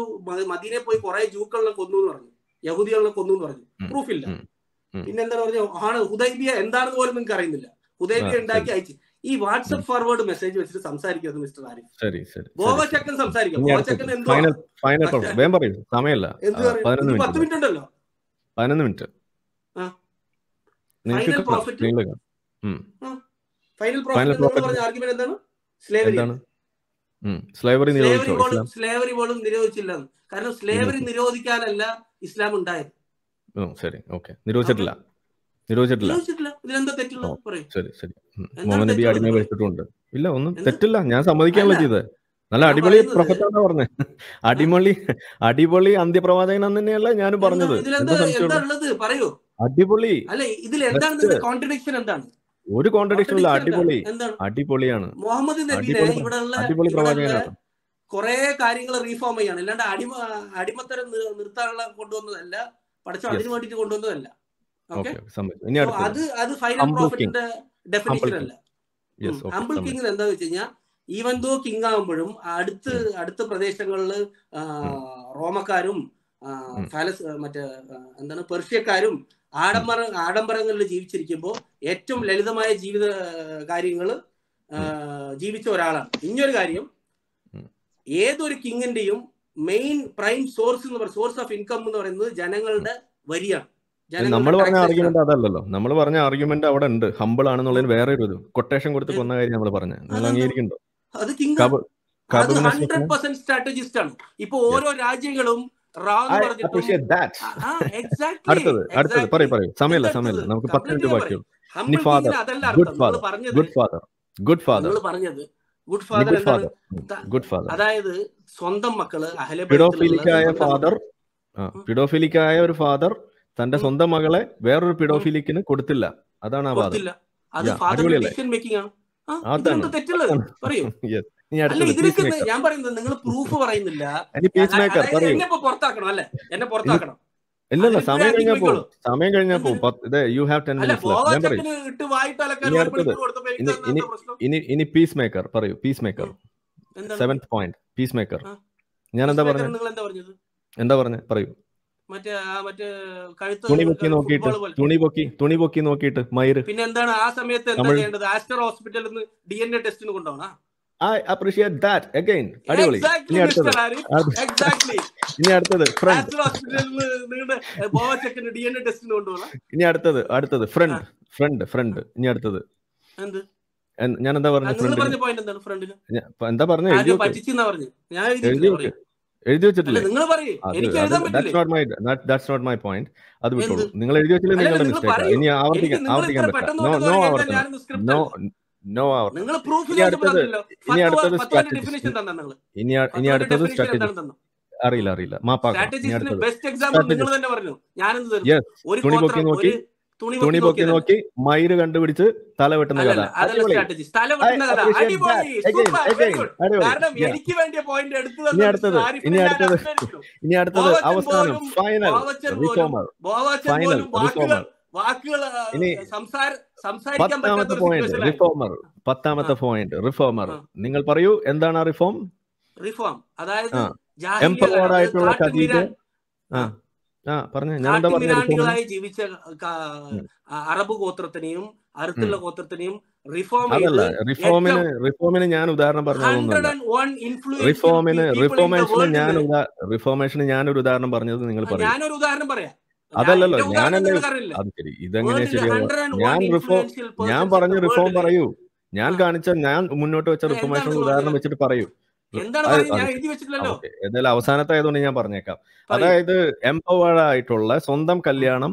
മദീനെ പോയി കൊറേ ജൂക്കളെ കൊന്നു എന്ന് പറഞ്ഞു യഹൂദികളെ കൊന്നു എന്ന് പറഞ്ഞു പ്രൂഫില്ല പിന്നെന്താണ് പറഞ്ഞു ആണ് ഹുദൈബിയ എന്താണെന്ന് പോലും നിങ്ങൾക്ക് അറിയുന്നില്ല ഹുദൈബിയ ഉണ്ടാക്കി അയച്ചു ഈ വാട്സ്ആപ്പ് ഫോർവേഡ് മെസ്സേജ് വെച്ചിട്ട് സംസാരിക്കരുത് മിസ്റ്റർ ആരിഫ് ഗോവച്ചക്കൻ സംസാരിക്കാം ഗോവച്ചക്കൻ എന്തോ സമയമല്ല പത്ത് മിനിറ്റ് ഉണ്ടല്ലോ പതിനൊന്ന് minute final profit final profit പറഞ്ഞ ആർഗ്യുമെന്റ് എന്താണ് സ്ലേവറി സ്ലേവറി സ്ലേവറി പോലും നിരോധിച്ചില്ല കാരണം സ്ലേവറി നിരോധിക്കാനല്ല ഇസ്ലാം ഉണ്ടായത് ശരി ഓക്കെ നിരോധിച്ചിട്ടില്ല മുഹമ്മദ് നബി വെച്ചിട്ടുണ്ട് ഇല്ല ഒന്നും തെറ്റില്ല ഞാൻ സമ്മതിക്കാനല്ല ചെയ്തത് നല്ല അടിപൊളി പ്രൊഫറ്റാണ് പറഞ്ഞത് അടിമളി അടിപൊളി അന്ത്യപ്രവാചകൻ എന്ന് തന്നെയല്ല ഞാനും പറഞ്ഞത് അടിപൊളി ഒരു കോൺട്രഡിക്ഷൻ ഇല്ല അടിപൊളി അടിപൊളിയാണ് അടിപൊളി പ്രവാചകനാണ് കൊറേ കാര്യങ്ങൾ റീഫോം ചെയ്യാണ് അല്ലാണ്ട് അടിമ അടിമത്തരം നിർത്താനുള്ള കൊണ്ടുവന്നതല്ല പഠിച്ചു അതിന് വേണ്ടിട്ട് കൊണ്ടുവന്നതല്ല അത് അത് ഫൈനൽ പ്രോഫിറ്റിന്റെ ഡെഫിനേഷൻ അല്ല അമ്പിൾ കിങ്ങിൽ എന്താ വെച്ച് കഴിഞ്ഞാൽ ഈവൻ ദോ കിങ് ആകുമ്പോഴും അടുത്ത് അടുത്ത പ്രദേശങ്ങളിൽ റോമക്കാരും ഫാലസ് മറ്റേ എന്താണ് പെർഷ്യക്കാരും ആഡംബര ആഡംബരങ്ങളിൽ ജീവിച്ചിരിക്കുമ്പോൾ ഏറ്റവും ലളിതമായ ജീവിത കാര്യങ്ങൾ ജീവിച്ച ഒരാളാണ് ഇനിയൊരു കാര്യം ഏതൊരു കിങ്ങിന്റെയും മെയിൻ പ്രൈം സോഴ്സ് എന്ന് പറയുന്നത് സോഴ്സ് ഓഫ് ഇൻകം എന്ന് പറയുന്നത് ജനങ്ങളുടെ വരിയാണ് നമ്മൾ പറഞ്ഞ ആർഗ്യുമെന്റ് അതല്ലല്ലോ നമ്മൾ പറഞ്ഞ ആർഗ്യുമെന്റ് അവിടെ ഉണ്ട് ഹമ്പിൾ ആണെന്നുള്ളതിന് വേറെ ഒരു ഇത് കൊട്ടേഷൻ കൊടുത്ത് കൊന്ന കാര്യം നമ്മൾ പറഞ്ഞു നിങ്ങൾ അംഗീകരിക്കണ്ടോ അത് ഹൺഡ്രഡ് പെർസെന്റ് സ്ട്രാറ്റജിസ്റ്റ് ആണ് ഇപ്പൊ ഓരോ രാജ്യങ്ങളും അടുത്തത് അടുത്തത് പറയൂ പറയൂ സമയമില്ല സമയമില്ല നമുക്ക് പത്ത് മിനിറ്റ് ബാക്കിയുള്ളൂ good father good father good father പറഞ്ഞത് ഗുഡ് ഫാദർ എന്താണ് ഗുഡ് ഫാദർ അതായത് സ്വന്തം മക്കള് പിഡോഫിലിക്കായ ഫാദർ പിഡോഫിലിക്കായ ഒരു ഫാദർ തന്റെ സ്വന്തം മകളെ വേറൊരു പിഡോഫിലിക്കിന് കൊടുത്തില്ല അതാണ് ആ വാദം അത് ഫാദർ ഡിസിഷൻ മേക്കിംഗ് ആണ് ഇതെന്താ തെറ്റുള്ളത് പറയൂ അല്ല ഇതിനൊക്കെ ഞാൻ പറയുന്നത് നിങ്ങൾ പ്രൂഫ് പറയുന്നില്ല എന്നെ പുറത്താക്കണം അല്ലെ എന്നെ പുറത്താക്കണം ഇല്ല സമയം കഴിഞ്ഞാ പോകും സമയം കഴിഞ്ഞാ പോകും ഇത് യു ഹാവ് ടെൻ മിനിറ്റ്സ് ഇനി ഇനി പീസ് മേക്കർ പറയൂ peace maker seventh point peace maker ഞാൻ എന്താ പറഞ്ഞത് എന്താ പറഞ്ഞ പറയൂ തുണി പൊക്കി നോക്കിയിട്ട് തുണി പൊക്കി തുണി പൊക്കി നോക്കിയിട്ട് മയിര് പിന്നെ എന്താണ് ആ സമയത്ത് എന്താ ചെയ്യേണ്ടത് ആസ്റ്റർ ഹോസ്പിറ്റലിൽ നിന്ന് ഡി എൻ എ ടെസ്റ്റിന് കൊണ്ടുപോകണം ഐ അപ്രീഷിയേറ്റ് ദാറ്റ് അഗൈൻ അടിപൊളി ഇനി അടുത്തത് ഇനി അടുത്തത് ഫ്രണ്ട് ഇനി അടുത്തത് അടുത്തത് ഫ്രണ്ട് ഫ്രണ്ട് ഫ്രണ്ട് ഇനി അടുത്തത് ഞാൻ എന്താ പറഞ്ഞു ഫ്രണ്ട് എന്താ പറഞ്ഞു എഴുതി വെച്ചിട്ടില്ല ദാറ്റ്സ് മൈ പോയിന്റ് അത് വിട്ടോളൂ നിങ്ങൾ എഴുതി വെച്ചില്ല നിങ്ങളുടെ മിസ്റ്റേക്ക് ഇനി ആവർത്തിക്കാൻ ആവർത്തിക്കാൻ പറ്റില്ല നോ നോ ആവർത്തനം നോ നോ അവർ ഇനി അടുത്തത് ഇനി ഇനി അടുത്തത് സ്ട്രാറ്റജി അറിയില്ല അറിയില്ല മാപ്പാക്കി നോക്കി തുണി പൊക്കി നോക്കി മയിര് കണ്ടുപിടിച്ച് തല വെട്ടുന്ന കഥ ഇനി അടുത്തത് ഇനി അടുത്തത് ഇനി അടുത്തത് അവസാനം ഫൈനൽ ഫൈനൽ റിഫോമർ വാക്കുകൾ പത്താമത്തെ പോയിന്റ് റിഫോമർ പത്താമത്തെ പോയിന്റ് റിഫോമർ നിങ്ങൾ പറയൂ എന്താണ് റിഫോം റിഫോം അതായത് എംപവേർഡായിട്ടുള്ള ഖദീജ ആ ആ പറഞ്ഞു ഞാൻ എന്താ പറഞ്ഞു ജീവിച്ച അറബ് ഗോത്രത്തിനെയും അറുത്തുള്ള ഗോത്രത്തിനെയും അതല്ല റിഫോമിന് റിഫോമിന് ഞാൻ ഉദാഹരണം പറഞ്ഞു റിഫോമിന് റിഫോമേഷന് ഞാൻ റിഫോമേഷന് ഞാൻ ഒരു ഉദാഹരണം പറഞ്ഞത് നിങ്ങൾ പറയും ഞാനൊരു ഉദാഹരണം പറയാം അതല്ലല്ലോ ഞാനല്ലേ അത് ശരി ഇതെങ്ങനെ ശരിയാവും ഞാൻ റിഫോം ഞാൻ പറഞ്ഞ റിഫോം പറയൂ ഞാൻ കാണിച്ച ഞാൻ മുന്നോട്ട് വെച്ച റിഫോമേഷൻ ഉദാഹരണം വെച്ചിട്ട് പറയൂ എന്തായാലും അവസാനത്തെ ആയതുകൊണ്ട് ഞാൻ പറഞ്ഞേക്കാം അതായത് എംപവേർഡ് ആയിട്ടുള്ള സ്വന്തം കല്യാണം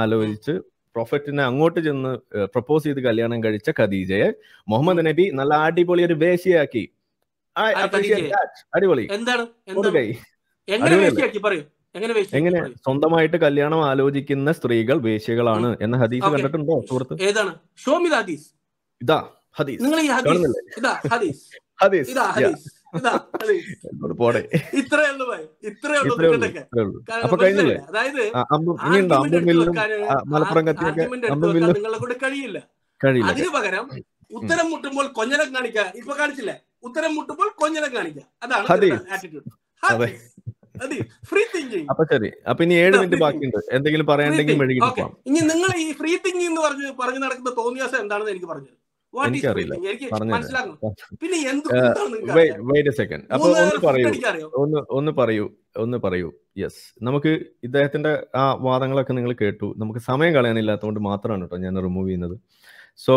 ആലോചിച്ച് പ്രൊഫറ്റിനെ അങ്ങോട്ട് ചെന്ന് പ്രപ്പോസ് ചെയ്ത് കല്യാണം കഴിച്ച ഖദീജയെ മുഹമ്മദ് നബി നല്ല അടിപൊളി ഒരു വേശിയാക്കി അടിപൊളി എന്താണ് എങ്ങനെ സ്വന്തമായിട്ട് കല്യാണം ആലോചിക്കുന്ന സ്ത്രീകൾ വേശ്യകളാണ് എന്ന ഹദീസ് കണ്ടിട്ടുണ്ടോ സുഹൃത്ത് ഏതാണ് ഷോമി ഹദീസ് ഇതാ ഹദീസ് നിങ്ങൾ ഈ ഹദീസ് ഇതാ ഹദീസ് ഹദീസ് ഇതാ ഹദീസ് ഉള്ളൂ ഉള്ളൂ കഴിഞ്ഞില്ലേ അതായത് മലപ്പുറം കഴിയില്ല കഴിയില്ല അതിന് പകരം ഉത്തരം മുട്ടുമ്പോൾ കൊഞ്ഞനം കാണിക്ക ഇപ്പൊ കാണിച്ചില്ലേ ഉത്തരം മുട്ടുമ്പോൾ കൊഞ്ഞനം കാണിക്ക അതാണ് ആറ്റിറ്റ്യൂഡ് ഇനി മിനിറ്റ് ബാക്കിയുണ്ട് എന്തെങ്കിലും ഇനി നിങ്ങൾ ഈ ഫ്രീ തിങ്കിങ് എന്ന് പറഞ്ഞ് പറഞ്ഞു നടക്കുന്ന തോന്നിയാസം എന്താണെന്ന് എനിക്ക് പറഞ്ഞു വെയിറ്റ് എ സെക്കൻഡ് ഒന്ന് പറയൂ ഒന്ന് ഒന്ന് പറയൂ ഒന്ന് പറയൂ യെസ് നമുക്ക് ഇദ്ദേഹത്തിന്റെ ആ വാദങ്ങളൊക്കെ നിങ്ങൾ കേട്ടു നമുക്ക് സമയം കളയാനില്ലാത്തതുകൊണ്ട് മാത്രമാണ് കേട്ടോ ഞാൻ റിമൂവ് ചെയ്യുന്നത് സോ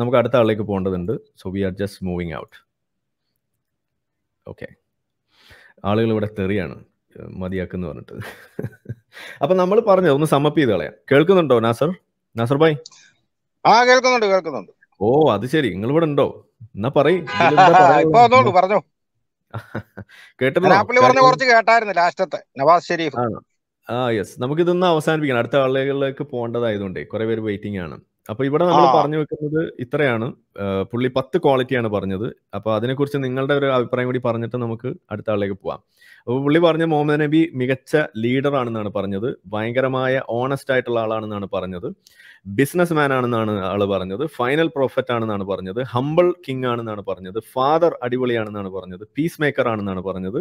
നമുക്ക് അടുത്ത ആളിലേക്ക് പോകേണ്ടതുണ്ട് so we are just moving out okay ആളുകൾ ഇവിടെ തെറിയാണ് മതിയാക്കുന്നു പറഞ്ഞിട്ട് അപ്പൊ നമ്മൾ പറഞ്ഞു ഒന്ന് സമപ്പ് ചെയ്ത് കളയാം കേൾക്കുന്നുണ്ടോ നാസർ നാസർ ഭായ് ആ കേൾക്കുന്നുണ്ട് കേൾക്കുന്നുണ്ട് ഓ അത് ശരി നിങ്ങൾ ഇവിടെ ഉണ്ടോ എന്നാ പറയൂ പറഞ്ഞോ കേട്ടല്ലോ കുറച്ച് നവാസ് ആ യെസ് നമുക്കിതൊന്ന് അവസാനിപ്പിക്കണം അടുത്ത ആളുകളിലേക്ക് പോകേണ്ടതായതുകൊണ്ടേ കുറെ പേര് വെയിറ്റിംഗ് ആണ് അപ്പൊ ഇവിടെ നമ്മൾ പറഞ്ഞു വെക്കുന്നത് ഇത്രയാണ് പുള്ളി പത്ത് ക്വാളിറ്റിയാണ് പറഞ്ഞത് അപ്പൊ അതിനെക്കുറിച്ച് നിങ്ങളുടെ ഒരു അഭിപ്രായം കൂടി പറഞ്ഞിട്ട് നമുക്ക് അടുത്ത ആളിലേക്ക് പോവാം അപ്പോൾ പുള്ളി പറഞ്ഞ മുഹമ്മദ് നബി മികച്ച ലീഡർ ആണെന്നാണ് പറഞ്ഞത് ഭയങ്കരമായ ഓണസ്റ്റ് ആയിട്ടുള്ള ആളാണെന്നാണ് പറഞ്ഞത് ബിസിനസ് മാൻ ആണെന്നാണ് ആള് പറഞ്ഞത് ഫൈനൽ പ്രോഫറ്റ് ആണെന്നാണ് പറഞ്ഞത് ഹമ്പിൾ കിങ് ആണെന്നാണ് പറഞ്ഞത് ഫാദർ അടിപൊളിയാണെന്നാണ് പറഞ്ഞത് പീസ് മേക്കർ ആണെന്നാണ് പറഞ്ഞത്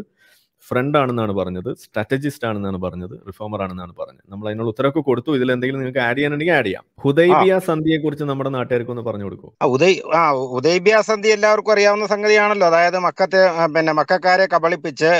ഫ്രണ്ട് ആണെന്നാണ് പറഞ്ഞത് സ്ട്രാറ്റജിസ്റ്റ് ആണെന്നാണ് പറഞ്ഞത് റിഫോമർ ആണെന്നാണ് പറഞ്ഞത് നമ്മൾ അതിനുള്ള ഉത്തരവൊക്കെ കൊടുത്തു ഇതിൽ എന്തെങ്കിലും നിങ്ങൾക്ക് ആഡ് ചെയ്യാനുണ്ടെങ്കിൽ ആഡ് ചെയ്യാം ഹുദൈബിയ സന്ധിയെ കുറിച്ച് നമ്മുടെ നാട്ടുകാർക്ക് ഒന്ന് പറഞ്ഞു കൊടുക്കും ഉദയ് ആ ഉദൈബിയ സന്ധി എല്ലാവർക്കും അറിയാവുന്ന സംഗതിയാണല്ലോ അതായത് മക്കത്തെ പിന്നെ മക്കാരെ കബളിപ്പിച്ച്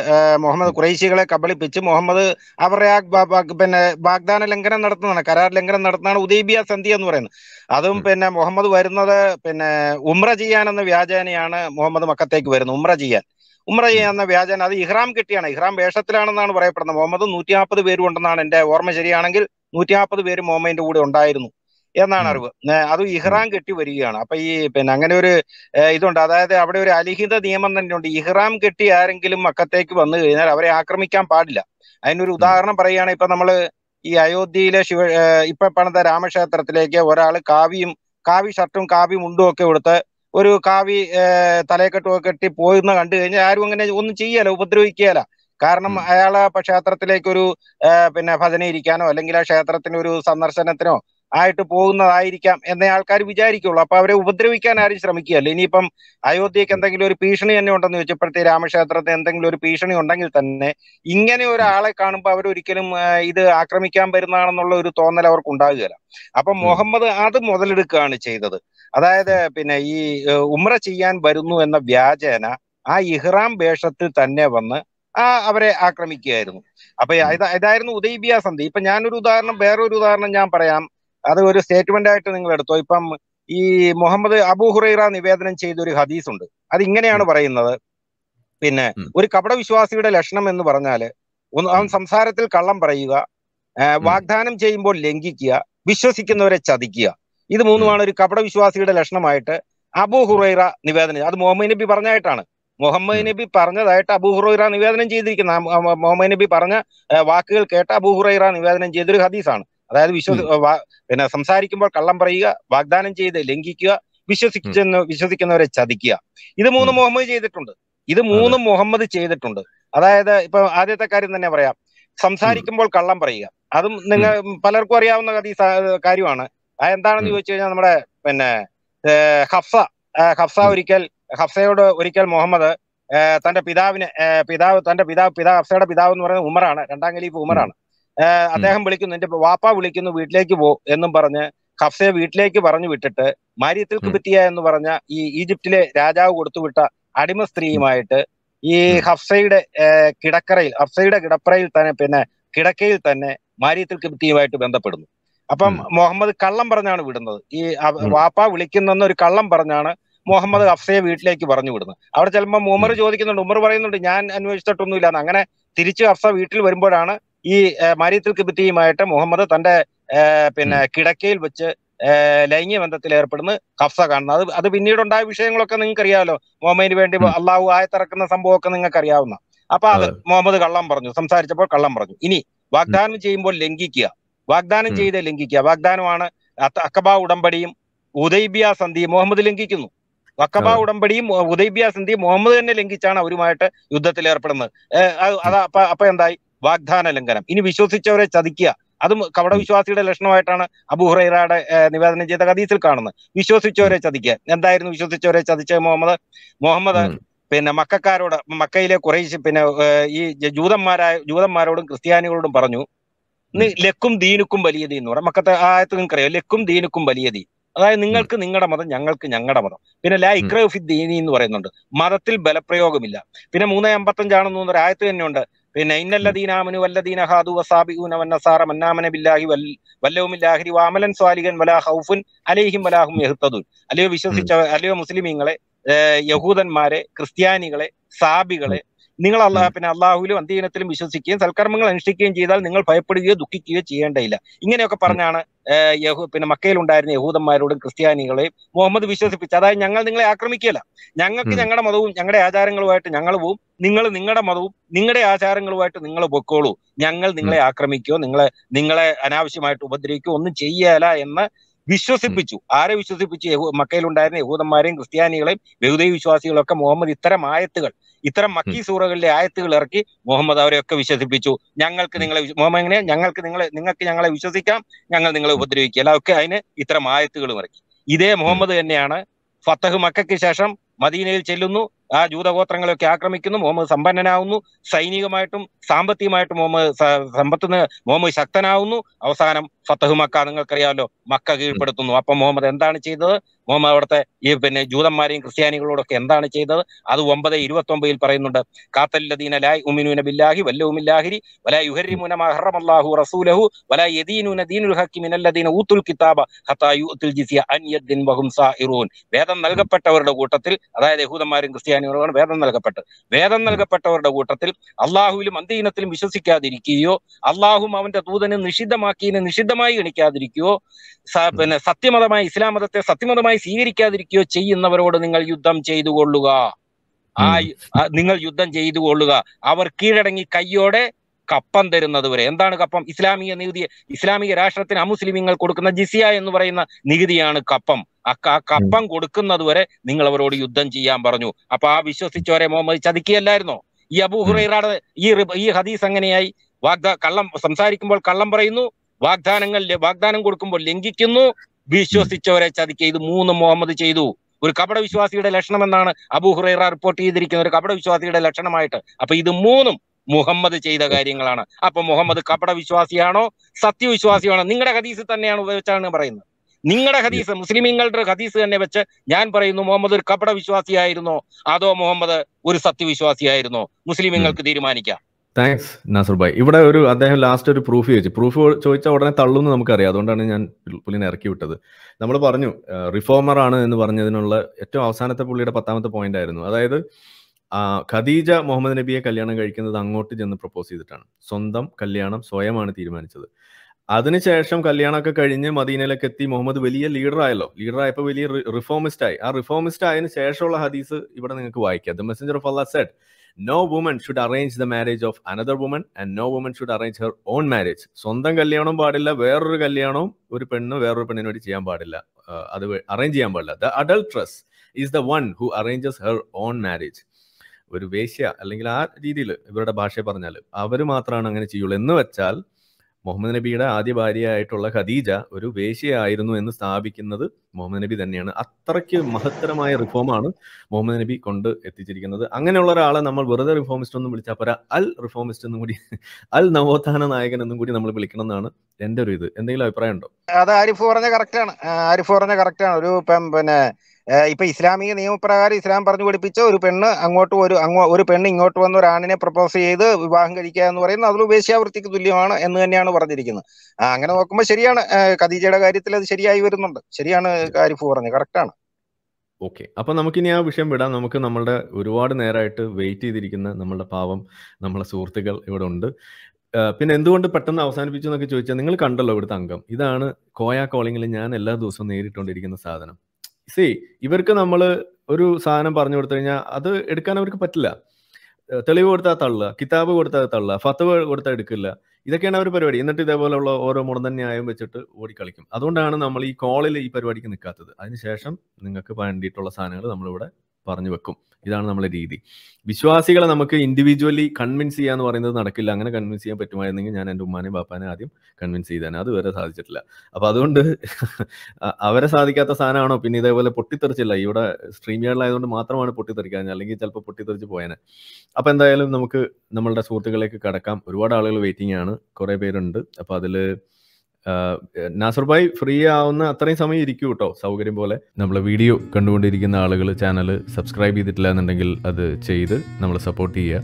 മുഹമ്മദ് ഖുറൈശികളെ കബളിപ്പിച്ച് മുഹമ്മദ് അവരുടെ ആ പിന്നെ വാഗ്ദാന ലംഘനം നടത്തുന്നതാണ് കരാർ ലംഘനം നടത്തുന്നതാണ് ഉദൈബിയ സന്ധി എന്ന് പറയുന്നത് അതും പിന്നെ മുഹമ്മദ് വരുന്നത് പിന്നെ ഉമ്ര ചെയ്യാൻ എന്ന വ്യാജേനയാണ് മുഹമ്മദ് മക്കത്തേക്ക് വരുന്നത് ഉമ്ര ചെയ്യാൻ ഉമ്ര ചെയ്യുന്ന വ്യാജന അത് ഇഹ്റാം കിട്ടിയാണ് ഇഹ്റാം വേഷത്തിലാണെന്നാണ് പറയപ്പെടുന്നത് മുഹമ്മദ് നൂറ്റി നാൽപ്പത് പേരുണ്ടെന്നാണ് എൻ്റെ ഓർമ്മ ശരിയാണെങ്കിൽ നൂറ്റി നാൽപ്പത് പേര് മുഹമ്മദിന്റെ കൂടെ ഉണ്ടായിരുന്നു എന്നാണ് അറിവ് അത് ഇഹ്റാം കെട്ടി വരികയാണ് അപ്പൊ ഈ പിന്നെ അങ്ങനെ ഒരു ഇതുണ്ട് അതായത് അവിടെ ഒരു അലിഹിത നിയമം ഉണ്ട് ഇഹ്റാം കെട്ടി ആരെങ്കിലും മക്കത്തേക്ക് വന്നു കഴിഞ്ഞാൽ അവരെ ആക്രമിക്കാൻ പാടില്ല അതിനൊരു ഉദാഹരണം പറയുകയാണെങ്കിൽ ഇപ്പൊ നമ്മള് ഈ അയോധ്യയിലെ ശിവ ഇപ്പൊ പണിത രാമക്ഷേത്രത്തിലേക്ക് ഒരാൾ കാവിയും കാവി ഷർട്ടും കാവി മുണ്ടും ഒക്കെ കൊടുത്ത് ഒരു കാവി തലയെക്കെട്ടുമൊക്കെ കെട്ടി പോയിരുന്ന കണ്ടു കഴിഞ്ഞാൽ ആരും അങ്ങനെ ഒന്നും ചെയ്യല ഉപദ്രവിക്കുകയല്ല കാരണം അയാള് ക്ഷേത്രത്തിലേക്കൊരു ഒരു പിന്നെ ഭജന ഇരിക്കാനോ അല്ലെങ്കിൽ ആ ക്ഷേത്രത്തിന് ഒരു സന്ദർശനത്തിനോ ആയിട്ട് പോകുന്നതായിരിക്കാം എന്നേ ആൾക്കാർ വിചാരിക്കുള്ളൂ അപ്പൊ അവരെ ഉപദ്രവിക്കാൻ ആരും ശ്രമിക്കുകയല്ല ഇനിയിപ്പം അയോധ്യക്ക് എന്തെങ്കിലും ഒരു ഭീഷണി തന്നെ ഉണ്ടെന്ന് ചോദിച്ചപ്പോഴത്തെ രാമക്ഷേത്രത്തിന് എന്തെങ്കിലും ഒരു ഭീഷണി ഉണ്ടെങ്കിൽ തന്നെ ഇങ്ങനെ ഒരാളെ കാണുമ്പോൾ അവരൊരിക്കലും ഇത് ആക്രമിക്കാൻ വരുന്നതാണെന്നുള്ള ഒരു തോന്നൽ അവർക്ക് ഉണ്ടാകുകയില്ല അപ്പൊ മുഹമ്മദ് അത് മുതലെടുക്കുകയാണ് ചെയ്തത് അതായത് പിന്നെ ഈ ഉമ്ര ചെയ്യാൻ വരുന്നു എന്ന വ്യാജേന ആ ഇഹ്റാം വേഷത്തിൽ തന്നെ വന്ന് ആ അവരെ ആക്രമിക്കുകയായിരുന്നു അപ്പൊ ഇതായിരുന്നു ഉദൈബിയ സന്ധി ഇപ്പൊ ഞാനൊരു ഉദാഹരണം വേറൊരു ഉദാഹരണം ഞാൻ പറയാം അത് ഒരു സ്റ്റേറ്റ്മെന്റ് ആയിട്ട് നിങ്ങൾ എടുത്തോ ഇപ്പം ഈ മുഹമ്മദ് അബൂ ഹുറൈറ നിവേദനം ചെയ്ത ഒരു ഹദീസ് ഉണ്ട് അത് ഇങ്ങനെയാണ് പറയുന്നത് പിന്നെ ഒരു വിശ്വാസിയുടെ ലക്ഷണം എന്ന് പറഞ്ഞാല് അവൻ സംസാരത്തിൽ കള്ളം പറയുക വാഗ്ദാനം ചെയ്യുമ്പോൾ ലംഘിക്കുക വിശ്വസിക്കുന്നവരെ ചതിക്കുക ഇത് മൂന്നുമാണ് ഒരു കപട വിശ്വാസിയുടെ ലക്ഷണമായിട്ട് അബു ഹുറൈറ നിവേദനം അത് മുഹമ്മദ് നബി പറഞ്ഞായിട്ടാണ് മുഹമ്മദ് നബി പറഞ്ഞതായിട്ട് അബു ഹുറൈറ നിവേദനം ചെയ്തിരിക്കുന്ന മുഹമ്മദ് നബി പറഞ്ഞ വാക്കുകൾ കേട്ട അബു ഹുറൈറ നിവേദനം ചെയ്തൊരു ഹദീസാണ് അതായത് വിശ്വ പിന്നെ സംസാരിക്കുമ്പോൾ കള്ളം പറയുക വാഗ്ദാനം ചെയ്ത് ലംഘിക്കുക വിശ്വസിക്കുന്ന വിശ്വസിക്കുന്നവരെ ചതിക്കുക ഇത് മൂന്ന് മുഹമ്മദ് ചെയ്തിട്ടുണ്ട് ഇത് മൂന്ന് മുഹമ്മദ് ചെയ്തിട്ടുണ്ട് അതായത് ഇപ്പൊ ആദ്യത്തെ കാര്യം തന്നെ പറയാം സംസാരിക്കുമ്പോൾ കള്ളം പറയുക അതും നിങ്ങൾ പലർക്കും അറിയാവുന്ന കാര്യമാണ് എന്താണെന്ന് ചോദിച്ചു കഴിഞ്ഞാൽ നമ്മുടെ പിന്നെ ഹഫ്സ ഹഫ്സ ഒരിക്കൽ ഹഫ്സയോട് ഒരിക്കൽ മുഹമ്മദ് തന്റെ പിതാവിനെ പിതാവ് തന്റെ പിതാവ് പിതാവ് ഹഫ്സയുടെ പിതാവ് എന്ന് പറയുന്നത് ഉമറാണ് രണ്ടാം ഖലീഫ് ഉമറാണ് അദ്ദേഹം വിളിക്കുന്നു എന്റെ വാപ്പ വിളിക്കുന്നു വീട്ടിലേക്ക് പോ എന്നും പറഞ്ഞ് ഹഫ്സയെ വീട്ടിലേക്ക് പറഞ്ഞു വിട്ടിട്ട് മാരിയത്തിൽ കുബിത്തിയ എന്ന് പറഞ്ഞ ഈ ഈജിപ്തിലെ രാജാവ് കൊടുത്തുവിട്ട അടിമ സ്ത്രീയുമായിട്ട് ഈ ഹഫ്സയുടെ കിടക്കറയിൽ ഹഫ്സയുടെ കിടപ്പറയിൽ തന്നെ പിന്നെ കിടക്കയിൽ തന്നെ മാരിയത്തിൽ കുബിത്തിയുമായിട്ട് ബന്ധപ്പെടുന്നു അപ്പം മുഹമ്മദ് കള്ളം പറഞ്ഞാണ് വിടുന്നത് ഈ വാപ്പ വിളിക്കുന്ന ഒരു കള്ളം പറഞ്ഞാണ് മുഹമ്മദ് അഫ്സയെ വീട്ടിലേക്ക് പറഞ്ഞു വിടുന്നത് അവിടെ ചിലപ്പോൾ ഉമർ ചോദിക്കുന്നുണ്ട് ഉമർ പറയുന്നുണ്ട് ഞാൻ അന്വേഷിച്ചിട്ടൊന്നുമില്ല അങ്ങനെ തിരിച്ച് അഫ്സ വീട്ടിൽ വരുമ്പോഴാണ് ഈ മരിയത്തിൽ കിബിത്തിയുമായിട്ട് മുഹമ്മദ് തന്റെ പിന്നെ കിടക്കയിൽ വെച്ച് ലൈംഗിക ബന്ധത്തിൽ ഏർപ്പെടുന്ന കഫ്സ കാണുന്നത് അത് അത് പിന്നീടുണ്ടായ വിഷയങ്ങളൊക്കെ നിങ്ങൾക്ക് അറിയാമല്ലോ മുഹമ്മദിന് വേണ്ടി അള്ളാഹു ആയത്തിറക്കുന്ന സംഭവമൊക്കെ നിങ്ങൾക്ക് അറിയാവുന്ന അപ്പൊ അത് മുഹമ്മദ് കള്ളം പറഞ്ഞു സംസാരിച്ചപ്പോൾ കള്ളം പറഞ്ഞു ഇനി വാഗ്ദാനം ചെയ്യുമ്പോൾ ലംഘിക്കുക വാഗ്ദാനം ചെയ്ത് ലംഘിക്കുക വാഗ്ദാനമാണ് അക്കബ ഉടമ്പടിയും ഉദൈബിയ സന്ധി മുഹമ്മദ് ലംഘിക്കുന്നു അക്കബ ഉടമ്പടിയും ഉദൈബിയ സന്ധി മുഹമ്മദ് തന്നെ ലംഘിച്ചാണ് അവരുമായിട്ട് യുദ്ധത്തിൽ ഏർപ്പെടുന്നത് അത് അപ്പൊ എന്തായി വാഗ്ദാന ലംഘനം ഇനി വിശ്വസിച്ചവരെ ചതിക്കുക അതും വിശ്വാസിയുടെ ലക്ഷണമായിട്ടാണ് ഹുറൈറയുടെ നിവേദനം ചെയ്ത ഹദീസിൽ കാണുന്നത് വിശ്വസിച്ചവരെ ചതിക്കുക എന്തായിരുന്നു വിശ്വസിച്ചവരെ ചതിച്ച മുഹമ്മദ് മുഹമ്മദ് പിന്നെ മക്കാരോട് മക്കയിലെ കുറേ പിന്നെ ഈ ജൂതന്മാരായ ജൂതന്മാരോടും ക്രിസ്ത്യാനികളോടും പറഞ്ഞു ലക്കും ദീനുക്കും വലിയ ദീൻ എന്ന് പറയാം മക്കത്തെ ആയത്ത് അറിയാം ലക്കും ദീനുക്കും വലിയ ദീ അതായത് നിങ്ങൾക്ക് നിങ്ങളുടെ മതം ഞങ്ങൾക്ക് ഞങ്ങളുടെ മതം പിന്നെ ലാ ഇക്രഫി ദീനി എന്ന് പറയുന്നുണ്ട് മതത്തിൽ ബലപ്രയോഗമില്ല പിന്നെ മൂന്ന് അമ്പത്തഞ്ചാണെന്ന് തോന്നുന്ന ആയത്ത് ഉണ്ട് പിന്നെ വല്ല വല്ലദീന ഹാദു വസാബിഊന വന്നസാറ മന്നാമന ബില്ലാഹി വൽ ഇല്ലാഹരി വാമലൻ സ്വാലികൻ വലാ ഹൗഫുൻ അലൈഹിം വലാഹും യഹ്തദുൻ അല്ലയോ വിശ്വസിച്ച അല്ലയോ മുസ്ലിമീങ്ങളെ യഹൂദന്മാരെ ക്രിസ്ത്യാനികളെ സാബികളെ നിങ്ങൾ അള്ളാ പിന്നെ അള്ളാഹുലും അന്ത്യദിനത്തിലും വിശ്വസിക്കുകയും സൽക്കർമ്മങ്ങൾ അനുഷ്ഠിക്കുകയും ചെയ്താൽ നിങ്ങൾ ഭയപ്പെടുകയോ ദുഃഖിക്കുകയോ ചെയ്യേണ്ടയില്ല ഇങ്ങനെയൊക്കെ പറഞ്ഞാണ് യഹൂ പിന്നെ മക്കയിൽ ഉണ്ടായിരുന്ന യഹൂദന്മാരോടും ക്രിസ്ത്യാനികളെയും മുഹമ്മദ് വിശ്വസിപ്പിച്ചു അതായത് ഞങ്ങൾ നിങ്ങളെ ആക്രമിക്കുകയല്ല ഞങ്ങൾക്ക് ഞങ്ങളുടെ മതവും ഞങ്ങളുടെ ആചാരങ്ങളുമായിട്ട് ഞങ്ങൾ പോവും നിങ്ങൾ നിങ്ങളുടെ മതവും നിങ്ങളുടെ ആചാരങ്ങളുമായിട്ട് നിങ്ങൾ പൊക്കോളൂ ഞങ്ങൾ നിങ്ങളെ ആക്രമിക്കോ നിങ്ങളെ നിങ്ങളെ അനാവശ്യമായിട്ട് ഉപദ്രവിക്കോ ഒന്നും ചെയ്യല എന്ന് വിശ്വസിപ്പിച്ചു ആരെ വിശ്വസിപ്പിച്ചു മക്കയിലുണ്ടായിരുന്ന യഹൂദന്മാരെയും ക്രിസ്ത്യാനികളെയും ബഹുദൈവ വിശ്വാസികളൊക്കെ മുഹമ്മദ് ഇത്തരം ആയത്തുകൾ ഇത്തരം മക്കി സൂറകളിലെ ആയത്തുകൾ ഇറക്കി മുഹമ്മദ് അവരെയൊക്കെ വിശ്വസിപ്പിച്ചു ഞങ്ങൾക്ക് നിങ്ങളെ മുഹമ്മദ് എങ്ങനെയാ ഞങ്ങൾക്ക് നിങ്ങളെ നിങ്ങൾക്ക് ഞങ്ങളെ വിശ്വസിക്കാം ഞങ്ങൾ നിങ്ങളെ അല്ല ഒക്കെ അതിന് ഇത്തരം ആയത്തുകളും ഇറക്കി ഇതേ മുഹമ്മദ് തന്നെയാണ് ഫത്തഹ് മക്കയ്ക്ക് ശേഷം മദീനയിൽ ചെല്ലുന്നു ആ ജൂതഗോത്രങ്ങളെയൊക്കെ ആക്രമിക്കുന്നു മുഹമ്മദ് സമ്പന്നനാവുന്നു സൈനികമായിട്ടും സാമ്പത്തികമായിട്ടും മുഹമ്മദ് സമ്പത്തിന് മുഹമ്മദ് ശക്തനാവുന്നു അവസാനം ഫത്തഹു മക്ക നിങ്ങൾക്കറിയാമല്ലോ മക്ക കീഴ്പ്പെടുത്തുന്നു അപ്പൊ മുഹമ്മദ് എന്താണ് ചെയ്തത് മുഹമ്മദ് അവിടുത്തെ ഈ പിന്നെ ജൂതന്മാരെയും ക്രിസ്ത്യാനികളോടൊക്കെ എന്താണ് ചെയ്തത് അത് ഒമ്പത് ഇരുപത്തി ഒമ്പതിൽ പറയുന്നുണ്ട് കാത്തല്ലദീന ലായ് ഉമിനൂന ബില്ലാഹി വല്ലൗമില്ലാഹിരി വലാ യുഹരിമുന മഹറം അള്ളാഹു റസൂലഹു വലാ യദീനുന ദീനുൽ ഹക്കി മിനല്ലദീന ഊത്തുൽ കിതാബ ഹത്താ ഉത്തുൽ ജിസിയ അന്യദ്ദിൻ വഹും സാഇറൂൻ വേദം നൽകപ്പെട്ടവരുടെ കൂട്ടത്തിൽ അതായത് യഹൂദന്മാരും ക്രിസ്ത്യാനികളുമാണ് വേദം നൽകപ്പെട്ടത് വേദം നൽകപ്പെട്ടവരുടെ കൂട്ടത്തിൽ അള്ളാഹുവിലും അന്തീനത്തിലും വിശ്വസിക്കാതിരിക്കുകയോ അള്ളാഹും അവന്റെ ദൂതനെ നിഷിദ്ധമാക്കിയതിനെ നിഷിദ്ധം സത്യമായി ഗണിക്കാതിരിക്കുകയോ പിന്നെ സത്യമതമായി ഇസ്ലാം മതത്തെ സത്യമതമായി സ്വീകരിക്കാതിരിക്കുകയോ ചെയ്യുന്നവരോട് നിങ്ങൾ യുദ്ധം ചെയ്തു കൊള്ളുക ആ നിങ്ങൾ യുദ്ധം ചെയ്തു കൊള്ളുക അവർ കീഴടങ്ങി കയ്യോടെ കപ്പം തരുന്നത് വരെ എന്താണ് കപ്പം ഇസ്ലാമിക നികുതി ഇസ്ലാമിക രാഷ്ട്രത്തിന് അമുസ്ലിമീങ്ങൾ കൊടുക്കുന്ന ജിസിയ എന്ന് പറയുന്ന നികുതിയാണ് കപ്പം ആ കപ്പം കൊടുക്കുന്നത് വരെ നിങ്ങൾ അവരോട് യുദ്ധം ചെയ്യാൻ പറഞ്ഞു അപ്പൊ ആ വിശ്വസിച്ചവരെ മുഹമ്മദ് ചതിക്കുകയല്ലായിരുന്നോ ഈ അബൂഹുറയുടെ ഈ ഈ ഹദീസ് എങ്ങനെയായി വാഗ്ദ കള്ളം സംസാരിക്കുമ്പോൾ കള്ളം പറയുന്നു വാഗ്ദാനങ്ങൾ വാഗ്ദാനം കൊടുക്കുമ്പോൾ ലംഘിക്കുന്നു വിശ്വസിച്ചവരെ ചതിക്കുക ഇത് മൂന്ന് മുഹമ്മദ് ചെയ്തു ഒരു കപട വിശ്വാസിയുടെ ലക്ഷണം എന്നാണ് അബൂഹുറൈറ റിപ്പോർട്ട് ചെയ്തിരിക്കുന്ന ഒരു കപട വിശ്വാസിയുടെ ലക്ഷണമായിട്ട് അപ്പൊ ഇത് മൂന്നും മുഹമ്മദ് ചെയ്ത കാര്യങ്ങളാണ് അപ്പൊ മുഹമ്മദ് കപട വിശ്വാസിയാണോ സത്യവിശ്വാസിയാണോ നിങ്ങളുടെ ഹദീസ് തന്നെയാണ് ഉപയോഗിച്ചാണ് പറയുന്നത് നിങ്ങളുടെ ഹദീസ് മുസ്ലിമീങ്ങളുടെ ഹദീസ് തന്നെ വെച്ച് ഞാൻ പറയുന്നു മുഹമ്മദ് ഒരു കപട വിശ്വാസിയായിരുന്നോ അതോ മുഹമ്മദ് ഒരു സത്യവിശ്വാസിയായിരുന്നോ മുസ്ലിമീങ്ങൾക്ക് തീരുമാനിക്കാം താങ്ക്സ് നാസർ ഭായ് ഇവിടെ ഒരു അദ്ദേഹം ലാസ്റ്റ് ഒരു പ്രൂഫ് ചോദിച്ചു പ്രൂഫ് ചോദിച്ചാൽ ഉടനെ തള്ളുമെന്ന് നമുക്കറിയാം അതുകൊണ്ടാണ് ഞാൻ പുള്ളിനെ ഇറക്കി വിട്ടത് നമ്മൾ പറഞ്ഞു റിഫോമർ ആണ് എന്ന് പറഞ്ഞതിനുള്ള ഏറ്റവും അവസാനത്തെ പുള്ളിയുടെ പത്താമത്തെ പോയിന്റ് ആയിരുന്നു അതായത് ഖദീജ മുഹമ്മദ് നബിയെ കല്യാണം കഴിക്കുന്നത് അങ്ങോട്ട് ചെന്ന് പ്രപ്പോസ് ചെയ്തിട്ടാണ് സ്വന്തം കല്യാണം സ്വയമാണ് തീരുമാനിച്ചത് അതിനുശേഷം കല്യാണമൊക്കെ കഴിഞ്ഞ് മദീനയിലൊക്കെ എത്തി മുഹമ്മദ് വലിയ ലീഡർ ആയല്ലോ ലീഡർ ആയപ്പോൾ വലിയ റിഫോമിസ്റ്റ് ആയി ആ റിഫോമിസ്റ്റ് ആയതിനു ശേഷമുള്ള ഹദീസ് ഇവിടെ നിങ്ങൾക്ക് വായിക്കാം the messenger of Allah said no woman should arrange the marriage of another woman and no woman should arrange her own marriage സ്വന്തം കല്യാണം പാടില്ല വേറൊരു കല്യാണവും ഒരു പെണ്ണ് വേറൊരു പെണ്ണിന് വേണ്ടി ചെയ്യാൻ പാടില്ല അത് അറേഞ്ച് ചെയ്യാൻ പാടില്ല the adulteress is the one who arranges her own marriage ഒരു വേശ്യ അല്ലെങ്കിൽ ആ രീതിയിൽ ഇവരുടെ ഭാഷയെ പറഞ്ഞാൽ അവർ മാത്രമാണ് അങ്ങനെ ചെയ്യുള്ളൂ എന്ന് വെച്ചാൽ മുഹമ്മദ് നബിയുടെ ആദ്യ ഭാര്യയായിട്ടുള്ള ഖദീജ ഒരു വേശ്യയായിരുന്നു എന്ന് സ്ഥാപിക്കുന്നത് മുഹമ്മദ് നബി തന്നെയാണ് അത്രയ്ക്ക് മഹത്തരമായ റിഫോമാണ് മുഹമ്മദ് നബി കൊണ്ട് എത്തിച്ചിരിക്കുന്നത് അങ്ങനെയുള്ള ഒരാളെ നമ്മൾ വെറുതെ റിഫോമിസ്റ്റ് ഒന്നും വിളിച്ചാൽ പോരാ അൽ റിഫോമിസ്റ്റ് എന്നും കൂടി അൽ നവോത്ഥാന നായകൻ എന്നും കൂടി നമ്മൾ വിളിക്കണം എന്നാണ് എന്റെ ഒരു ഇത് എന്തെങ്കിലും അഭിപ്രായം ഉണ്ടോ അത് ആരിഫ് പറഞ്ഞ ആണ് ആരിഫ് പറഞ്ഞ ആണ് ഒരു പിന്നെ ഇപ്പൊ ഇസ്ലാമിക നിയമപ്രകാരം ഇസ്ലാം പറഞ്ഞു പഠിപ്പിച്ച ഒരു പെണ്ണ് അങ്ങോട്ട് ഒരു അങ്ങോ ഒരു പെണ്ണ് ഇങ്ങോട്ട് വന്ന് ഒരു ആണിനെ പ്രപ്പോസ് ചെയ്ത് വിവാഹം കഴിക്കുക എന്ന് പറയുന്നത് അതിൽ ഉപേക്ഷാവൃത്തിക്ക് തുല്യമാണ് എന്ന് തന്നെയാണ് പറഞ്ഞിരിക്കുന്നത് അങ്ങനെ നോക്കുമ്പോൾ ശരിയാണ് ഖദീജയുടെ കാര്യത്തിൽ അത് ശരിയായി വരുന്നുണ്ട് ശരിയാണ് കാരിഫ് പറഞ്ഞത് കറക്റ്റാണ് ഓക്കെ അപ്പൊ നമുക്കിനി ആ വിഷയം വിടാം നമുക്ക് നമ്മളുടെ ഒരുപാട് നേരമായിട്ട് വെയിറ്റ് ചെയ്തിരിക്കുന്ന നമ്മളുടെ പാവം നമ്മളെ സുഹൃത്തുക്കൾ ഇവിടെ ഉണ്ട് പിന്നെ എന്തുകൊണ്ട് പെട്ടെന്ന് അവസാനിപ്പിച്ചു എന്നൊക്കെ ചോദിച്ചാൽ നിങ്ങൾ കണ്ടല്ലോ ഇവിടുത്തെ അംഗം ഇതാണ് കോയ കോളിങ്ങിൽ ഞാൻ എല്ലാ ദിവസവും നേരിട്ടുകൊണ്ടിരിക്കുന്ന സാധനം സി ഇവർക്ക് നമ്മൾ ഒരു സാധനം പറഞ്ഞു കൊടുത്തു കഴിഞ്ഞാൽ അത് എടുക്കാൻ അവർക്ക് പറ്റില്ല തെളിവ് കൊടുത്താൽ തള്ളുക കിതാബ് കൊടുത്താൽ തള്ളുക ഫത്തവ് കൊടുത്താൽ എടുക്കില്ല ഇതൊക്കെയാണ് അവർ പരിപാടി എന്നിട്ട് ഇതേപോലെയുള്ള ഓരോ മുടന്തൻ ന്യായം വെച്ചിട്ട് ഓടിക്കളിക്കും അതുകൊണ്ടാണ് നമ്മൾ ഈ കോളിൽ ഈ പരിപാടിക്ക് നിൽക്കാത്തത് അതിനുശേഷം നിങ്ങൾക്ക് വേണ്ടിയിട്ടുള്ള സാധനങ്ങൾ നമ്മളിവിടെ പറഞ്ഞു വെക്കും ഇതാണ് നമ്മളെ രീതി വിശ്വാസികളെ നമുക്ക് ഇൻഡിവിജ്വലി കൺവിൻസ് ചെയ്യുക എന്ന് പറയുന്നത് നടക്കില്ല അങ്ങനെ കൺവിൻസ് ചെയ്യാൻ പറ്റുമായിരുന്നെങ്കിൽ ഞാൻ എൻ്റെ ഉമ്മാനെയും ബാപ്പാനെ ആദ്യം കൺവിൻസ് ചെയ്തേനെ അത് വരെ സാധിച്ചിട്ടില്ല അപ്പോൾ അതുകൊണ്ട് അവരെ സാധിക്കാത്ത സാധനമാണോ പിന്നെ ഇതേപോലെ പൊട്ടിത്തെറിച്ചില്ല ഇവിടെ സ്ട്രീം ആയതുകൊണ്ട് മാത്രമാണ് പൊട്ടിത്തെറിക്കാൻ അല്ലെങ്കിൽ ചിലപ്പോൾ പൊട്ടിത്തെറിച്ച് പോയേനെ അപ്പോൾ എന്തായാലും നമുക്ക് നമ്മളുടെ സുഹൃത്തുക്കളിലേക്ക് കടക്കാം ഒരുപാട് ആളുകൾ വെയിറ്റിംഗ് ആണ് കുറേ പേരുണ്ട് അപ്പോൾ അതിൽ നാസർ ഭായി ഫ്രീ ആവുന്ന അത്രയും സമയം ഇരിക്കും കേട്ടോ സൗകര്യം പോലെ നമ്മളെ വീഡിയോ കണ്ടുകൊണ്ടിരിക്കുന്ന ആളുകൾ ചാനൽ സബ്സ്ക്രൈബ് ചെയ്തിട്ടില്ല എന്നുണ്ടെങ്കിൽ അത് ചെയ്ത് നമ്മളെ സപ്പോർട്ട് ചെയ്യുക